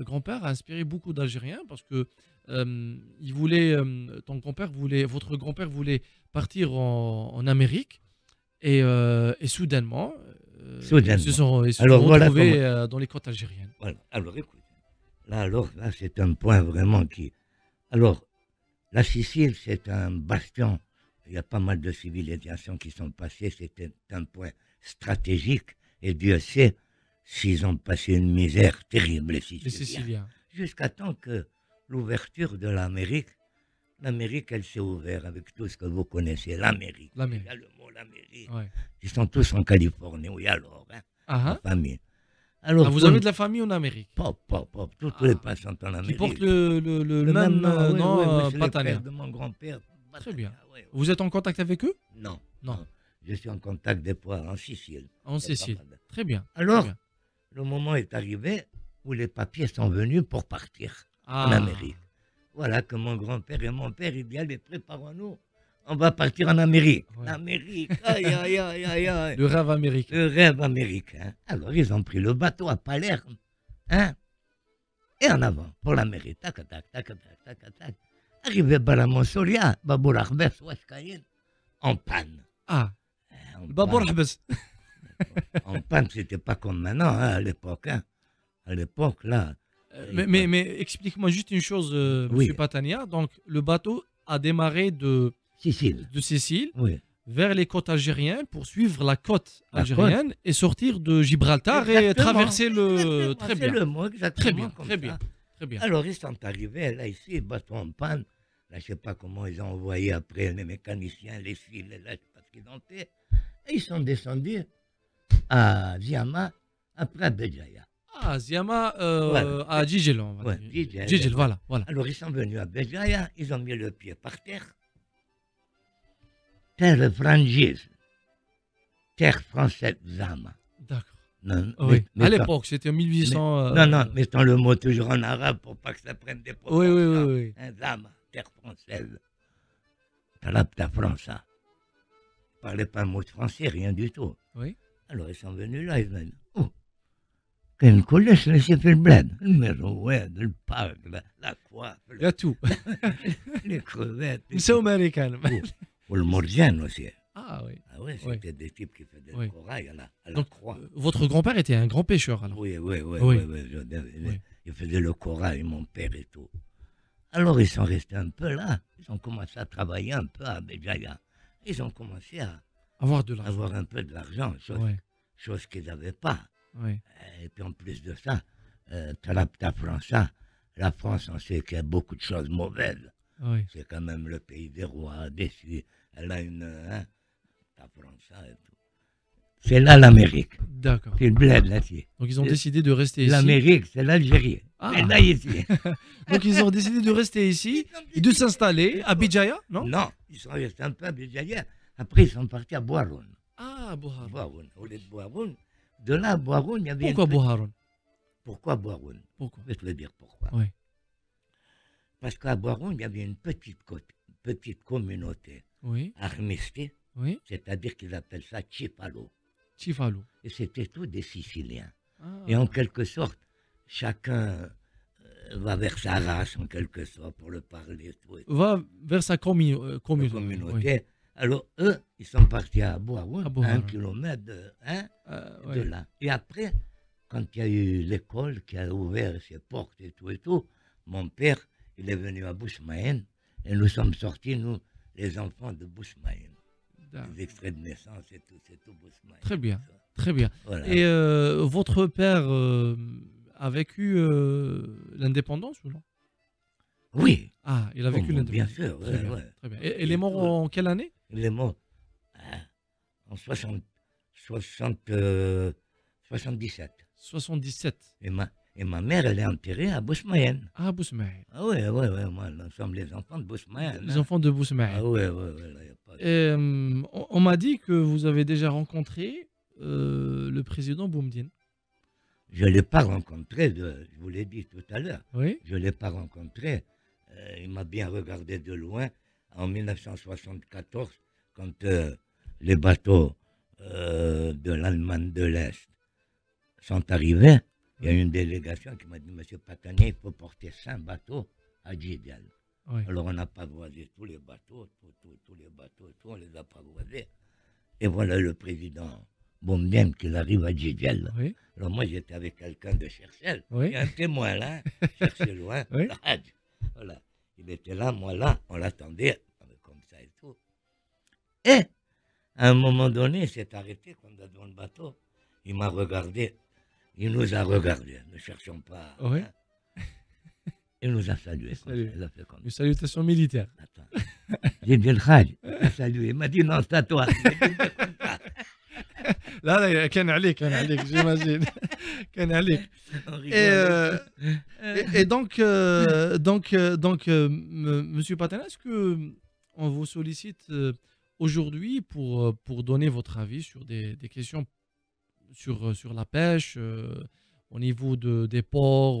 grand-père a inspiré beaucoup d'Algériens parce que il voulait, ton grand-père voulait, votre grand-père voulait partir en Amérique. Et, euh, euh, soudainement, ils se sont, retrouvés euh, dans les côtes algériennes. Alors écoute, là, alors, là, c'est un point vraiment qui. Alors, la Sicile, c'est un bastion. Il y a pas mal de civilisations qui sont passées. C'était un point stratégique. Et Dieu sait s'ils ont passé une misère terrible, les Siciliens. Jusqu'à temps que l'ouverture de l'Amérique l'Amérique, elle s'est ouverte avec tout ce que vous connaissez. L'Amérique. le mot l'Amérique. Ils sont tous en Californie, oui, alors. Hein, ah, hein. famille. Ah, alors, vous avez de la famille en Amérique Pop, pop, pop. Tous ah. les patients en Amérique. Qui portent le, le, le, même, euh, nom, euh, de mon grand-père. Très bien. Vous êtes en contact avec eux non, non. Je suis en contact des fois en Sicile. En Sicile. Très bien. Alors, le moment est arrivé où les papiers sont venus pour partir en ah. Amérique. Voilà que mon grand-père et mon père, ils disent, allez, préparons-nous. On va partir en Amérique. Ouais. Amérique, aïe, aïe, aïe, aïe, aïe. [laughs] Le rêve américain. Le rêve américain. Alors, ils ont pris le bateau à Palerme. Hein et en avant, pour l'Amérique. Tac, tac, tac, tac, tac, tac. Arrivé Balamonsoria, Babour Arbes, en panne. Ah, hein, en Babour En panne, c'était pas comme maintenant, hein, à l'époque. Hein. À l'époque, là, euh, mais, explique-moi juste une chose, euh, M. Patania. Donc, le bateau a démarré de Sicile, de Sicile vers les côtes algériennes pour suivre la côte algérienne et sortir de Gibraltar et traverser le. Très bien. très bien. très, bien. très bien. Alors, ils sont arrivés, là, ici, bateau en panne. je ne sais pas comment ils ont envoyé après les mécaniciens, les fils, là, je ils sont descendus à Ziama, après Béjaïa. Ah, Ziyama euh, à Gigel, on voilà, voilà. Alors, ils sont venus à Bejaïa, ils ont mis le pied par terre. Terre frangise. Terre française, Zama. D'accord. Non, ah oui. à l'époque, c'était en 1800. Euh, non, non, mettons le mot toujours en arabe pour pas que ça prenne des problèmes. Oui, oui, oui. Hein, Zama, terre française. Talapta France. Hein. Ils parlaient pas un mot de français, rien du tout. Oui. Alors, ils sont venus là, ils m'ont În culeșele le filblen, Le ouais, le parc, la tout. La tu. Le Américains, [laughs] Ou le mordien aussi. Ah oui. Ah oui, c'était des types qui faisaient le corail à la, croix. Euh, votre grand-père était un grand pêcheur alors Oui, oui, oui. oui. oui, il faisait le corail, mon père et tout. Alors ils sont restés un peu là. Ils ont commencé à travailler un peu hein, à Béjaïa. Ils ont commencé à avoir, de avoir un peu de l'argent, chose qu'ils n'avaient pas. Et puis en plus de ça, euh, la France. Hein. la France, on sait qu'il y a beaucoup de choses mauvaises. C'est quand même le pays des rois, déçu. Elle a une. Hein, et tout. C'est là l'Amérique. D'accord. C'est une bled là-dessus. Donc ils ont décidé de rester ici. L'Amérique, c'est l'Algérie. Ah. C'est là ici. [laughs] Donc ils ont décidé de rester ici et de s'installer à Bijaya, non Non, ils sont restés un peu à Bijaya. Après, ils sont partis à Boiroun. Ah, Boiroun. Boiroun. Au lieu de Boiroun, de là à il y avait. Pourquoi Boiron. Pourquoi Boiron? Pourquoi Je vais te dire pourquoi. Oui. Parce qu'à Boiron, il y avait une petite, petite communauté. Oui. Armistée. Oui. C'est-à-dire qu'ils appellent ça Chifalo. Chifalo. Et c'était tout des Siciliens. Ah. Et en quelque sorte, chacun euh, va vers sa race, en quelque sorte, pour le parler. Va vers sa euh, communauté. Alors, eux, ils sont partis à Boaoua, à hein, un hein. kilomètre de, hein, euh, là. Et après, quand il y a eu l'école qui a ouvert ses portes et tout et tout, mon père, il est venu à Bouchmaïn et nous sommes sortis, nous, les enfants de Bouchmaïn. Les de naissance et tout, c'est tout Bouchmaïn. Très bien, très bien. Et euh, votre père euh, a vécu l'indépendance ou non Oui. Ah, il a vécu oh, l'indépendance. Bien sûr, Et, il est mort en quelle année les mots. Hein, en 60, 77. 77. Et ma, et ma mère, elle est enterrée à Bousmaïen. Ah, Bousmaïen. Ah oui, oui, oui, moi, nous sommes les enfants de Bousmaïen. Les hein. enfants de Bousmaïen. Ah oui, oui, oui. on, m'a dit que vous avez déjà rencontré euh, le président Boumdine. Je ne l'ai pas rencontré, je vous l'ai dit tout à l'heure. Oui. Je ne l'ai pas rencontré. Euh, il m'a bien regardé de loin en 1974, quand euh, les bateaux euh, de l'Allemagne de l'Est sont arrivés, il y a une délégation qui m'a dit Monsieur Patanier, il faut porter 5 bateaux à Djidel. Alors on n'a pas voisé tous les bateaux, tous les bateaux, on les a pas Et voilà le président Bomdem qui arrive à Djidel. Alors moi j'étais avec quelqu'un de Cherchel, il y a un témoin là, [laughs] Cherchel loin, voilà. Il était là, moi là, on l'attendait, ah, comme ça et tout. Et, à un moment donné, il s'est arrêté quand on a dans le bateau. Il m'a regardé. Il nous a regardé, Ne cherchons pas. Hein. [laughs] Il nous a salué. Une salutation militaire. J'ai dit le Il m'a Il m'a dit non, c'est à toi. لا لا كان عليك كان عليك j'imagine. [laughs] كان عليك euh، [laughs] et, donc euh، donc euh، donc monsieur Patin est-ce qu'on vous sollicite aujourd'hui pour pour donner votre avis sur des, questions sur sur la pêche au niveau de, des ports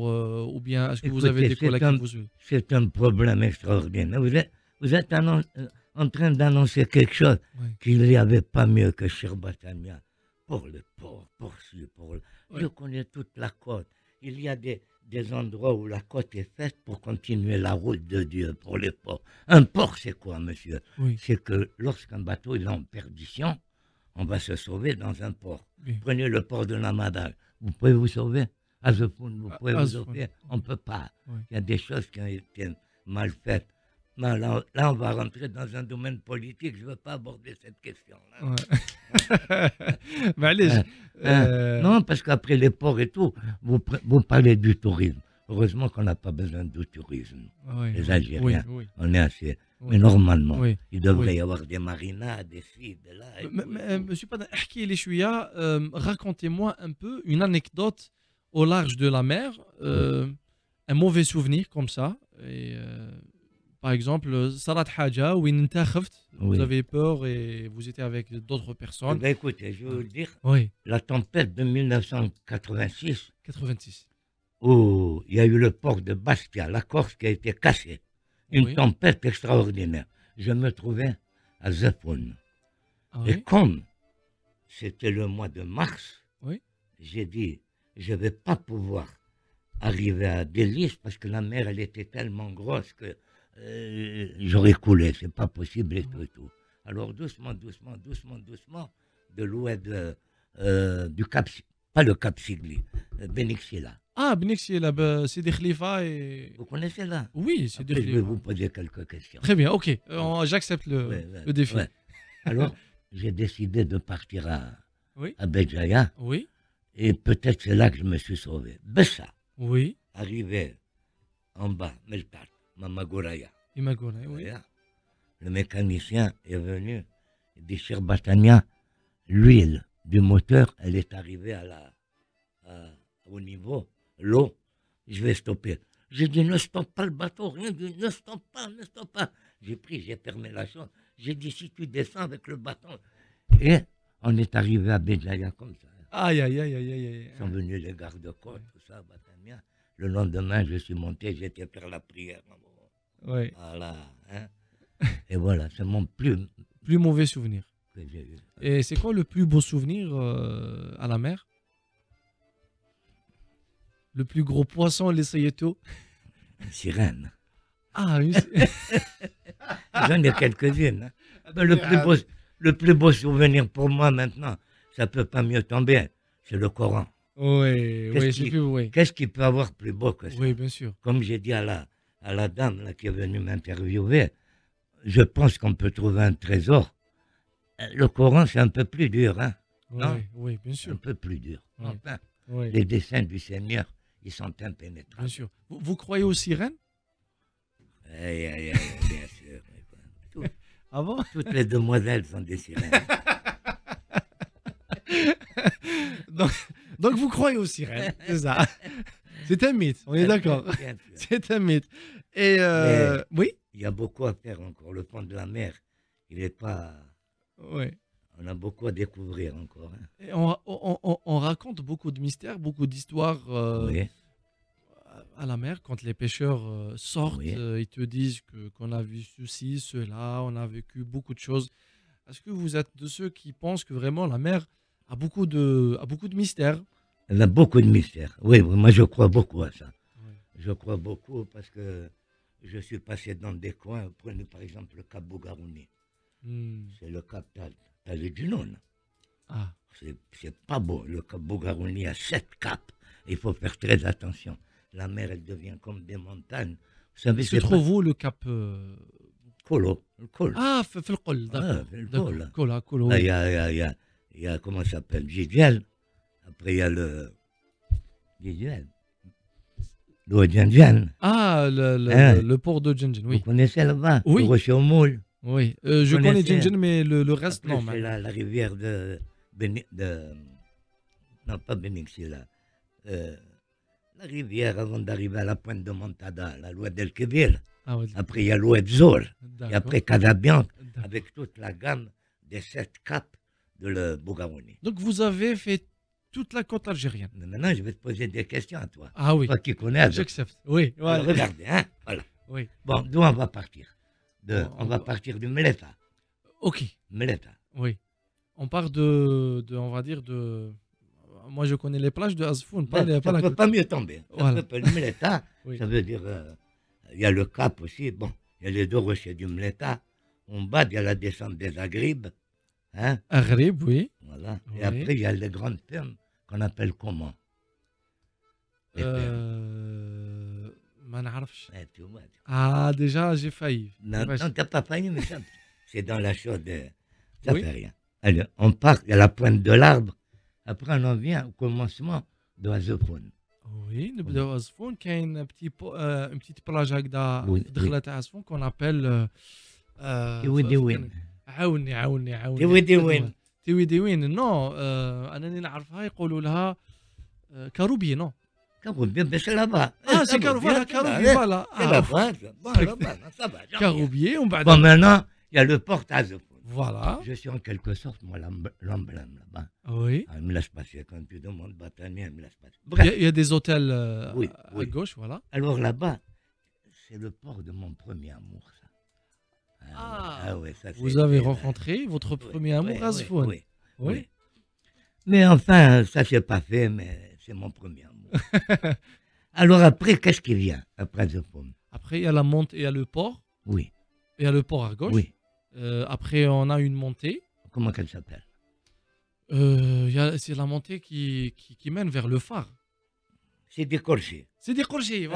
ou bien est-ce que vous avez des collègues un, vous C'est un problème extraordinaire. Vous êtes, en train d'annoncer quelque chose qu'il n'y avait pas mieux que Sherbatania pour le port. pour ce pour... Je connais toute la côte. Il y a des, des endroits où la côte est faite pour continuer la route de Dieu pour le port. Un port, c'est quoi, monsieur C'est que lorsqu'un bateau est en perdition, on va se sauver dans un port. Prenez le port de Namadal. vous pouvez vous sauver. À ce vous pouvez vous sauver. On ne peut pas. Il y a des choses qui ont été mal faites. Ben, là, on va rentrer dans un domaine politique. Je ne veux pas aborder cette question-là. [laughs] Ben, euh, euh, euh, non, parce qu'après les ports et tout, vous, vous parlez du tourisme. Heureusement qu'on n'a pas besoin du tourisme. les Algériens, on est assez. Mais normalement, il devrait y avoir des marinas, des filles, là. monsieur Padin, racontez-moi un peu une anecdote au large de la mer, un mauvais souvenir comme ça. Et, par exemple, euh, Sarat vous avez peur et vous étiez avec d'autres personnes. Eh ben, écoutez, je vais vous le dire. Oui. La tempête de 1986. 86. Où il y a eu le port de Bastia, la Corse qui a été cassée. Une tempête extraordinaire. Je me trouvais à Zepoun. Ah et comme c'était le mois de mars, oui. j'ai dit, je ne vais pas pouvoir arriver à Delis, parce que la mer, elle était tellement grosse que j'aurais coulé, c'est pas possible et tout, Alors doucement, doucement, doucement, doucement, de l'eau euh, du Cap, pas le Cap Sigli, euh, Benixila. Ah, Benixila, bah, c'est des Khalifa et... Vous connaissez là Oui, c'est des Khalifa. Je vais vous poser quelques questions. Très bien, ok, euh, j'accepte le, défi. Alors, j'ai décidé de partir à, oui. Oui. Et peut-être c'est là que je me suis sauvé. Bessa. Oui. Arrivé en bas, Melkart. Mamagoraya. Le mécanicien est venu dit, cher Batania. L'huile du moteur, elle est arrivée au niveau, l'eau. Je vais stopper. J'ai dit ne stoppe pas le bateau, rien du ne stoppe pas, ne stoppe pas. J'ai pris, j'ai fermé la chambre, J'ai dit si tu descends avec le bâton. Et on est arrivé à Bedlaya comme ça. Aïe, aïe, aïe, aïe, aïe. Sont venus les gardes-côtes, tout ça, Batania. Le lendemain, je suis monté, j'étais faire la prière. Voilà. Hein. Et voilà, c'est mon plus... plus mauvais souvenir. Et c'est quoi le plus beau souvenir euh, à la mer Le plus gros poisson, les tout sirène. Ah, une sirène. [laughs] J'en ai quelques-unes. Hein. Ah, ben, le, plus beau, le plus beau souvenir pour moi maintenant, ça peut pas mieux tomber, c'est le Coran. Oui, oui, Qu'est-ce qui, qui peut avoir plus beau que ça Oui, bien sûr. Comme j'ai dit à la, à la dame qui est venue m'interviewer, je pense qu'on peut trouver un trésor. Euh, le Coran, c'est un peu plus dur, hein oui, bien sûr. Un peu plus dur. les dessins du Seigneur, ils sont impénétrables. Bien sûr. Vous, croyez aux sirènes aïe, aïe, Bien sûr. [laughs] Ah toutes les demoiselles sont des sirènes. [laughs] donc, donc vous croyez aux sirènes, c'est ça [laughs] C'est un mythe, on est d'accord. [laughs] C'est un mythe. Et euh, oui Il y a beaucoup à faire encore. Le pont de la mer, il n'est pas. Oui. On a beaucoup à découvrir encore. Hein. Et on, raconte beaucoup de mystères, beaucoup d'histoires euh, à la mer. Quand les pêcheurs euh, sortent, ils te disent qu'on a vu ceci, cela, on a vécu beaucoup de choses. Est-ce que vous êtes de ceux qui pensent que vraiment la mer a beaucoup de, a beaucoup de mystères elle a beaucoup de mystères. Oui, moi je crois beaucoup à ça. Je crois beaucoup parce que je suis passé dans des coins, prenez par exemple le Cap Bougarouni. Hmm. C'est le Cap du ah. C'est pas beau. Le Cap Bougarouni a sept caps. Il faut faire très attention. La mer, elle devient comme des montagnes. Vous savez, c'est trop beau le Cap. Euh, Colo. Ah, Felcol, d'accord. Ah, Il y a, comment ça s'appelle, Gidjel. Après, il y a le. L'eau Ah, le, hein? port de Djenjen, oui. Vous connaissez le vin, Oui. Le au moule. Oui, euh, je connais Jinjin, mais le, reste, non. C'est la, rivière de, de. non, pas Benixi, là. Euh, la rivière avant d'arriver à la pointe de Montada, la loi del Kébir. Ah après, il y a l'eau Zol. Et après, Cadabian, avec toute la gamme des sept capes de le Bougaouni. Donc, vous avez fait toute la côte algérienne. Maintenant, je vais te poser des questions à toi. Ah oui. Toi qui connais. J'accepte. Oui. regardez, hein, Voilà. Oui. Bon, d'où on va partir de, on, va partir du Meleta. Ok. Meleta. Oui. On part de, on va dire de. Moi, je connais les plages de Azfoun, pas, ben, pas ça ne peut pas mieux tomber. Voilà. Peu, le Meleta, [laughs] ça veut dire. Euh, il y a le Cap aussi. Bon, il y a les deux rochers du Meleta. On bat il y a la descente des Agribes. Hein? oui. Voilà. Et après, il y a les grandes fermes qu'on appelle comment euh... Eh, ah, déjà, j'ai failli. Non, non t'as pas failli, mais c'est dans la chaude. Ça oui. fait rien. Allez, on part à la pointe de l'arbre. Après, on en vient au commencement de Oui, oui. عزفون y une une plage بتيت une petite plage qu'on appelle. عزفون كون oui, عاوني عاوني عاوني تيوي دي وين تيوي دي وين نو انا اللي نعرفها يقولوا لها كاروبي نو كاروبي باش لابا اه سي كاروبي كاروبي فوالا كاروبي ومن بعد maintenant il y a le porte Voilà. Je suis en quelque sorte moi l'emblème là-bas. Oui. Elle me laisse passer quand tu demandes Batani, elle me laisse passer. Bref. Il y, a des hôtels euh, oui, à, oui. à, gauche, voilà. Alors là-bas, c'est le port de mon premier amour. Ah, ah Vous avez rencontré votre premier amour à oui, oui, oui, Mais enfin, ça s'est pas fait, mais c'est mon premier amour. [laughs] Alors après, qu'est-ce qui vient après Après, il y a la montée, et il y a le port. Oui. Il y a le port à gauche. Oui. Euh, après, on a une montée. Comment elle s'appelle euh, C'est la montée qui, qui, mène vers le phare. C'est décorché. C'est décorché. Ça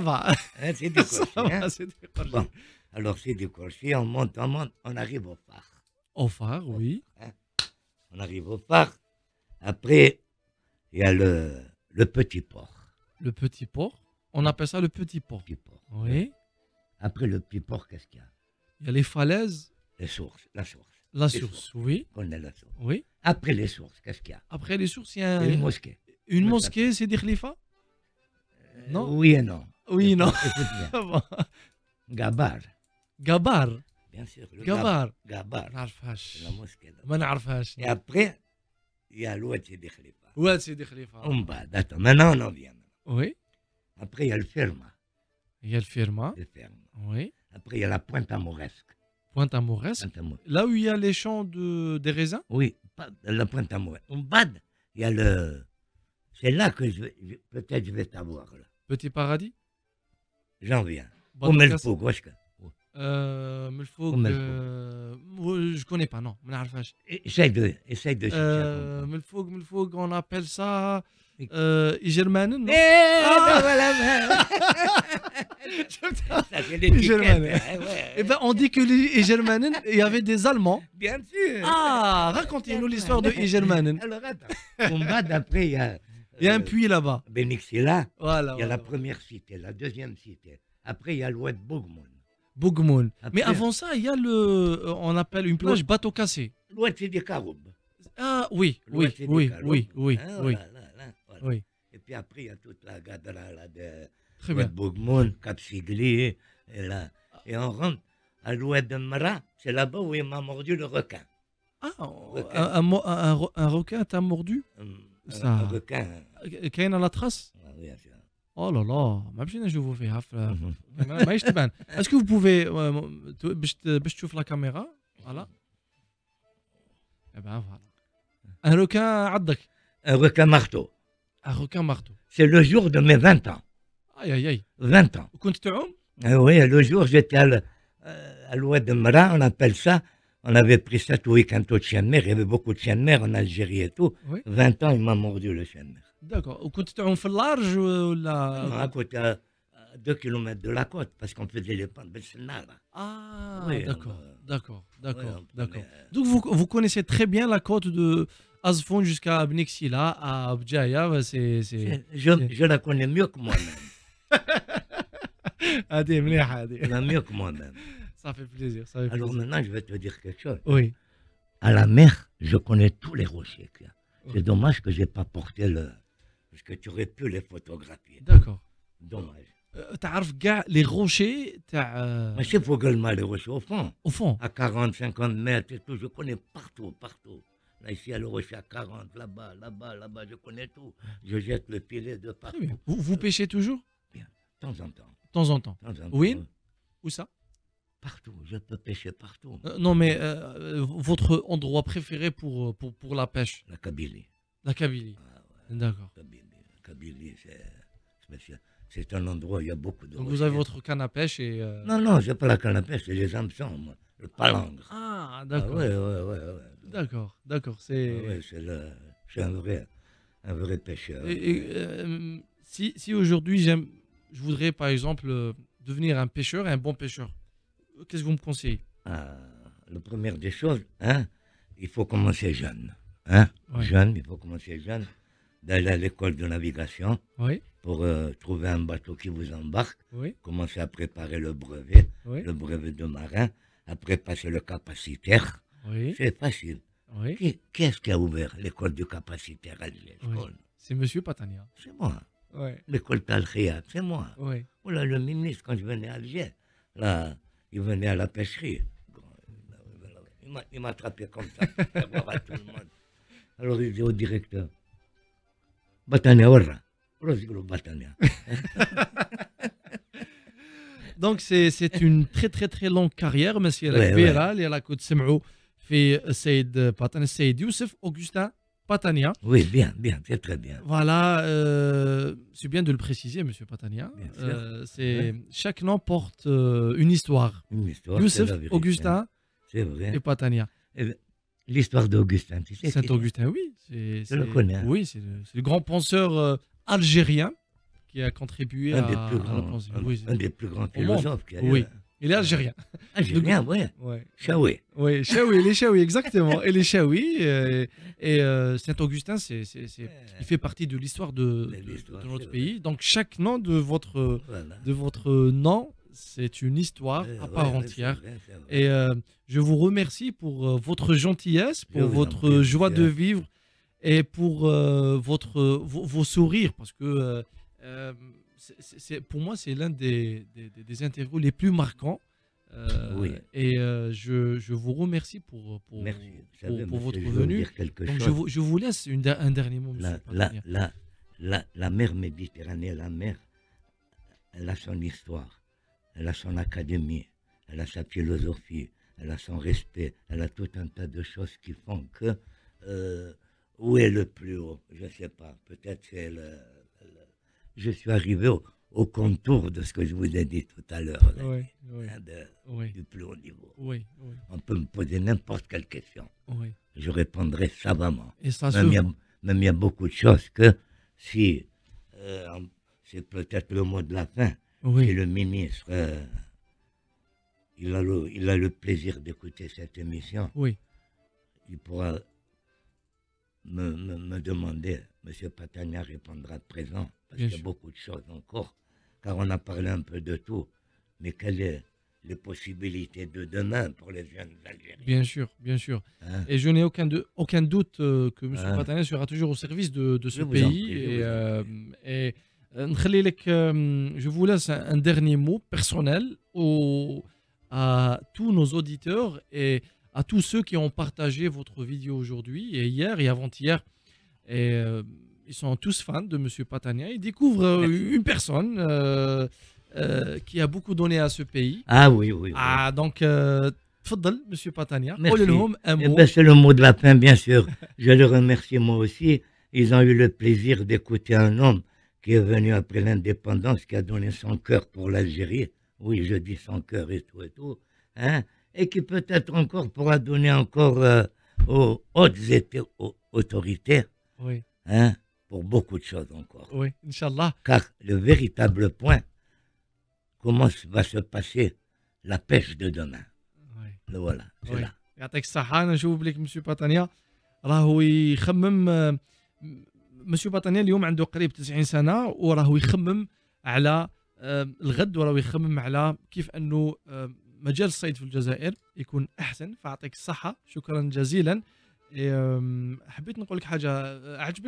va. C'est hein, [laughs] décorché. Hein. Alors, c'est décorché. On monte, on monte. On arrive au phare. Au phare, oui. Hein. On arrive au phare. Après, il y a le petit port. Le petit port On appelle ça le petit port. Oui. Après, le petit port, qu'est-ce qu'il y a Il y a les falaises. La source. La source, oui. Après les sources, qu'est-ce qu'il y a Après les sources, il y a une mosquée. Une mosquée, c'est des khalifas euh, Non Oui et non. Oui et non. Écoute [laughs] Gabar. Gabar Bien sûr. Le Gabar. Gabar. la mosquée. Et après, il y a l'Oued des Khalifa. c'est des khalifas. On va, maintenant on en vient. Oui. Après, il y a le Firma. Il y a le Firma. Oui. Après, il y a la pointe amoresque. Pointe Amoureuse. Là où il y a les champs de, des raisins Oui, la Pointe Amoureuse. On bad, il y a le. C'est là que je, peut-être je vais t'avoir. Petit paradis J'en viens. Ou Melfouk, wesh. Euh, que... Euh, je connais pas, non. Essaye de, essaye de me Euh, faut Melfouk, on appelle ça. Eh, Ah, [laughs] [laughs] Eh ben, on dit que les Germanen, il y avait des Allemands. Bien sûr. Ah, racontez-nous l'histoire de Igermanen. [laughs] Alors attends, on va d'après, il y a... un euh, puits là-bas. Ben, là. Voilà. Il y a la première cité, la deuxième cité. Après, il y a l'oued Bougmoun. Bougmoun. Mais avant ça, il y a le, euh, on appelle une plage bateau cassé. L'oued c'est des Ah oui, oui, oui, ah, oui, oui. Oui. Et puis après, il y a toute la gade là, de Bogmoun, Cap Sigli, et là. Et on rentre à l'ouest de Mara, c'est là-bas où il m'a mordu le requin. Ah, Un, un, un, requin t'a mordu euh, Un requin. Quelqu'un a la trace ah Oui, bien Oh là là, ma machine, je vous fais affaire. [laughs] Est-ce que vous pouvez. Je euh, ouvrir la caméra. Voilà. Et eh bien voilà. Un requin Un requin marteau. Requin-Marteau. C'est le jour de mes 20 ans. Aïe, aïe, aïe. 20 ans. Vous comptez eh Oui, le jour, j'étais à euh, l'ouest de Marin, on appelle ça. On avait pris ça tout week-end au chien de mer. Il y avait beaucoup de chiens de mer en Algérie et tout. 20 ans, il m'a mordu le chien de mer. D'accord. Vous comptez en large ou là Non, à côté, à 2 km de la côte, parce qu'on faisait les pentes de Ah, euh, d'accord, d'accord, d'accord, euh, Donc vous connaissez très bien la côte de, fond jusqu'à Bnixila, à Abdjaya, c'est. Je, je la connais mieux que moi-même. [laughs] Je la mieux que moi-même. Ça fait plaisir, ça fait plaisir. Alors maintenant, je vais te dire quelque chose. Oui. À la mer, je connais tous les rochers qu'il y a. C'est dommage que je n'ai pas porté le. Parce que tu aurais pu les photographier. D'accord. Dommage. Euh, les كاع لي روشي تاع c'est pour الماء les rochers, au fond au fond à 40 50 mètres je connais partout partout ici, à à 40, là-bas, là-bas, là-bas, je connais tout. Je jette le filet de ah, partout. vous, pêchez toujours Bien, de temps en temps. De temps en temps. Oui Où ça Partout, je peux pêcher partout. Euh, non, mais euh, euh, votre endroit préféré pour, pour, la pêche La Kabylie. La Kabylie. Ah, d'accord. La Kabylie, c'est C'est un endroit où il y a beaucoup de. Donc vous avez votre canne à pêche et. Non, non, j'ai pas la canne à pêche, c'est les hameçons, Le palangre. Ah, ah d'accord. Oui, oui, oui, D'accord, d'accord. C'est ah un, vrai, vrai pêcheur. Euh, si, si aujourd'hui, je voudrais par exemple euh, devenir un pêcheur, un bon pêcheur, qu'est-ce que vous me conseillez Le ah, La première des choses, hein, il faut commencer jeune. Hein Jeune, il faut commencer jeune, d'aller à l'école de navigation pour euh, trouver un bateau qui vous embarque, commencer à préparer le brevet, le brevet de marin, après passer le capacitaire. C'est facile. Oui. Qui, est-ce qui a ouvert l'école du capacité à Liège C'est M. Patania. C'est moi. L'école Talriat, c'est moi. Oui. Oh là, le ministre, quand je venais à Alger, là, il venait à la pêcherie. Il m'attrapait comme ça, à le monde. Alors il dit au directeur, Batania voilà. [laughs] Donc c'est une très très très longue carrière, monsieur ouais, ouais. et la Côte Semrou c'est euh, de euh, augustin Patania. Oui, bien, bien, très bien. Voilà, euh, c'est bien de le préciser, Monsieur Patania. c'est chaque nom porte une histoire. Augustin, Et Patania. Eh l'histoire d'Augustin, tu sais. Saint Augustin, oui. le connais. Hein. Oui, c'est le, grand penseur algérien qui a contribué à, Un, des plus grands philosophes. Qui oui. Hein. Il est algérien. Ah, algérien, oui. ouais. Chaoui. Oui, Chaoui, les Chaoui, exactement. et les Chaoui, euh, et euh, Saint-Augustin, c'est, il fait partie de l'histoire de, notre pays. Donc chaque nom de votre, de votre nom, c'est une histoire euh, à part entière. et je vous remercie pour votre gentillesse, pour votre joie de vivre et pour votre, vos, vos, sourires, parce que pour moi, c'est l'un des, des, interviews les plus marquants. Euh, oui. Et euh, je, je, vous remercie pour, pour, pour, votre venue. Je, vous, je, vous laisse un dernier mot. La, la, la, la, la mer Méditerranée, la mer, elle a son histoire, elle a son académie, elle a sa philosophie, elle a son respect, elle a tout un tas de choses qui font que... Euh, où est le plus haut Je ne sais pas. Peut-être c'est le je suis arrivé au, contour de ce que je vous ai dit tout à l'heure, hein, du plus haut niveau. On peut me poser n'importe quelle question. Je répondrai savamment. même, il y, a, beaucoup de choses que si, euh, c'est peut-être le mot de la fin, si le ministre, euh, il, a le, plaisir d'écouter cette émission, il pourra me, me demander M. Patania répondra de présent, parce qu'il y a beaucoup de choses encore, car on a parlé un peu de tout. Mais quelles sont les possibilités de demain pour les jeunes Algériens Bien sûr, bien sûr. Hein et je n'ai aucun, doute euh, que M. Hein Patania sera toujours au service de, ce pays. et, et je vous laisse un dernier mot personnel au, à tous nos auditeurs et à tous ceux qui ont partagé votre vidéo aujourd'hui et hier et avant-hier. Et euh, ils sont tous fans de Monsieur Patania. Ils découvrent euh, une personne euh, qui a beaucoup donné à ce pays. Ah oui, oui. Ah, donc, Faddal, Monsieur Patania. Eh ben, C'est le mot de la fin, bien sûr. Je le remercie moi aussi. Ils ont eu le plaisir d'écouter un homme qui est venu après l'indépendance, qui a donné son cœur pour l'Algérie. Oui, je dis son cœur et tout et tout. Hein, et qui peut-être encore pourra donner encore aux hautes autorités oui. hein, pour beaucoup de choses encore. Oui, Inch'Allah. Car le véritable point, comment va se passer la pêche de demain oui. Le voilà, c'est oui. là. يعطيك الصحة أنا نشوف بليك مسيو باتانيا راهو يخمم مسيو باتانيا اليوم عنده قريب 90 سنة وراهو يخمم على آه، الغد وراهو يخمم على كيف أنه آه، مجال الصيد في الجزائر يكون أحسن فأعطيك الصحة شكرا جزيلا Et chose, نقول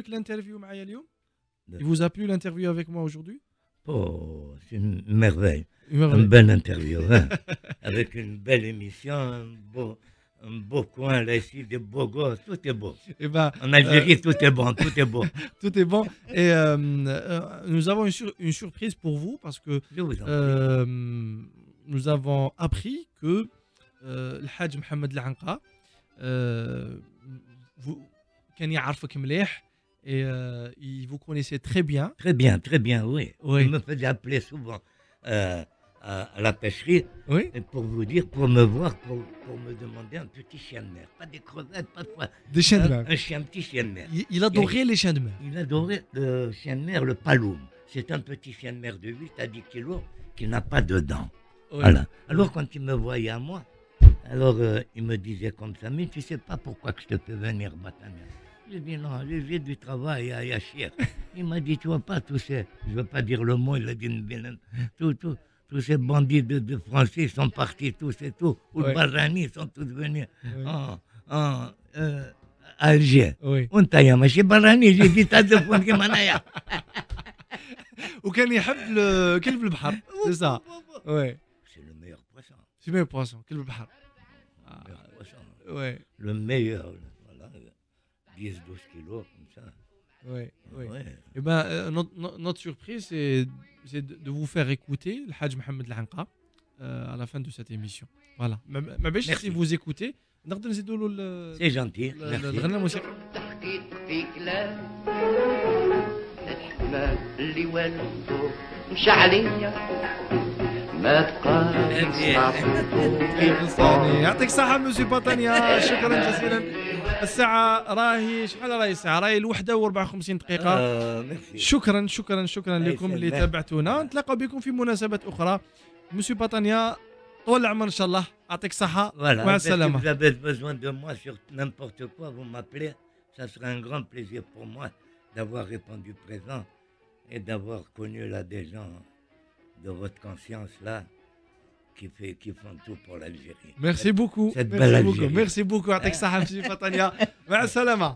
tu l'interview l'interview avec moi Il vous a plu l'interview avec moi aujourd'hui Oh, c'est une merveille. Une belle interview. Hein? [laughs] avec une belle émission, un beau, un beau coin là ici, des beaux gosses, tout est beau. Et eh ben, en Algérie, euh, tout est bon, tout est beau. [laughs] tout est bon. Et euh, euh, nous avons une, une, surprise pour vous parce que nous avons appris que le Hajj Mohamed Lanka vous, connaissez et euh, il vous connaissait très bien. Très bien, très bien, oui. Il me faisait appeler souvent euh, à, la pêcherie pour vous dire, pour me voir, pour, me demander un petit chien de mer. Pas des crevettes, pas de quoi. Des chiens de mer. Un, petit chien de mer. Il, adorait les chiens de mer. Il adorait le chien de mer, le paloum. C'est un petit chien de mer de cest à 10 kilos qui n'a pas de dents. Alors quand il me voyait à moi, alors, euh, il me disait comme ça, mais tu sais pas pourquoi que je te peux venir, Batania. J'ai dit non, j'ai du travail à Yachir. [laughs] Il m'a dit, tu vois pas tous ces, je veux pas dire le mot, il a dit, tout, tout, tous ces bandits de, Français sont partis, tous et tout. Ou ouais. Barani sont tous venus en, euh, Algérie. Oui. On t'a mais chez Barani, j'ai dit, t'as deux fonds qui manaya. وكان يحب veux le سي C'est ça. C'est le meilleur poisson. C'est le meilleur poisson, كلب البحر. Ah, hein. ouais. Le meilleur, voilà, 10-12 euh, kilos comme ça. Ouais, ah ouais. Et eh ben, euh, notre, notre, surprise, c'est de vous faire écouter le Hajj Mohamed Lanka euh, à la fin de cette émission. Voilà. Ma bêche, si vous écoutez, c'est gentil. Le, merci. ما تقارنش يعطيك الصحة مسيو بطانيا شكرا جزيلا الساعة راهي شحال راهي الساعة راهي الوحدة و54 دقيقة آه، شكرا شكرا شكرا لكم اللي تابعتونا نتلاقاو بكم في مناسبة أخرى مسيو بطانيا طول العمر ان شاء الله يعطيك الصحة مع السلامة. Si vous بوزوان دو موا سيغ نامبورت كوا فو مابلي سا سيغ ان un بليزيغ plaisir موا moi d'avoir بريزون présent et d'avoir connu là des de votre conscience-là qui, fait, qui font tout pour l'Algérie. Merci beaucoup. Merci beaucoup. Merci beaucoup. [laughs]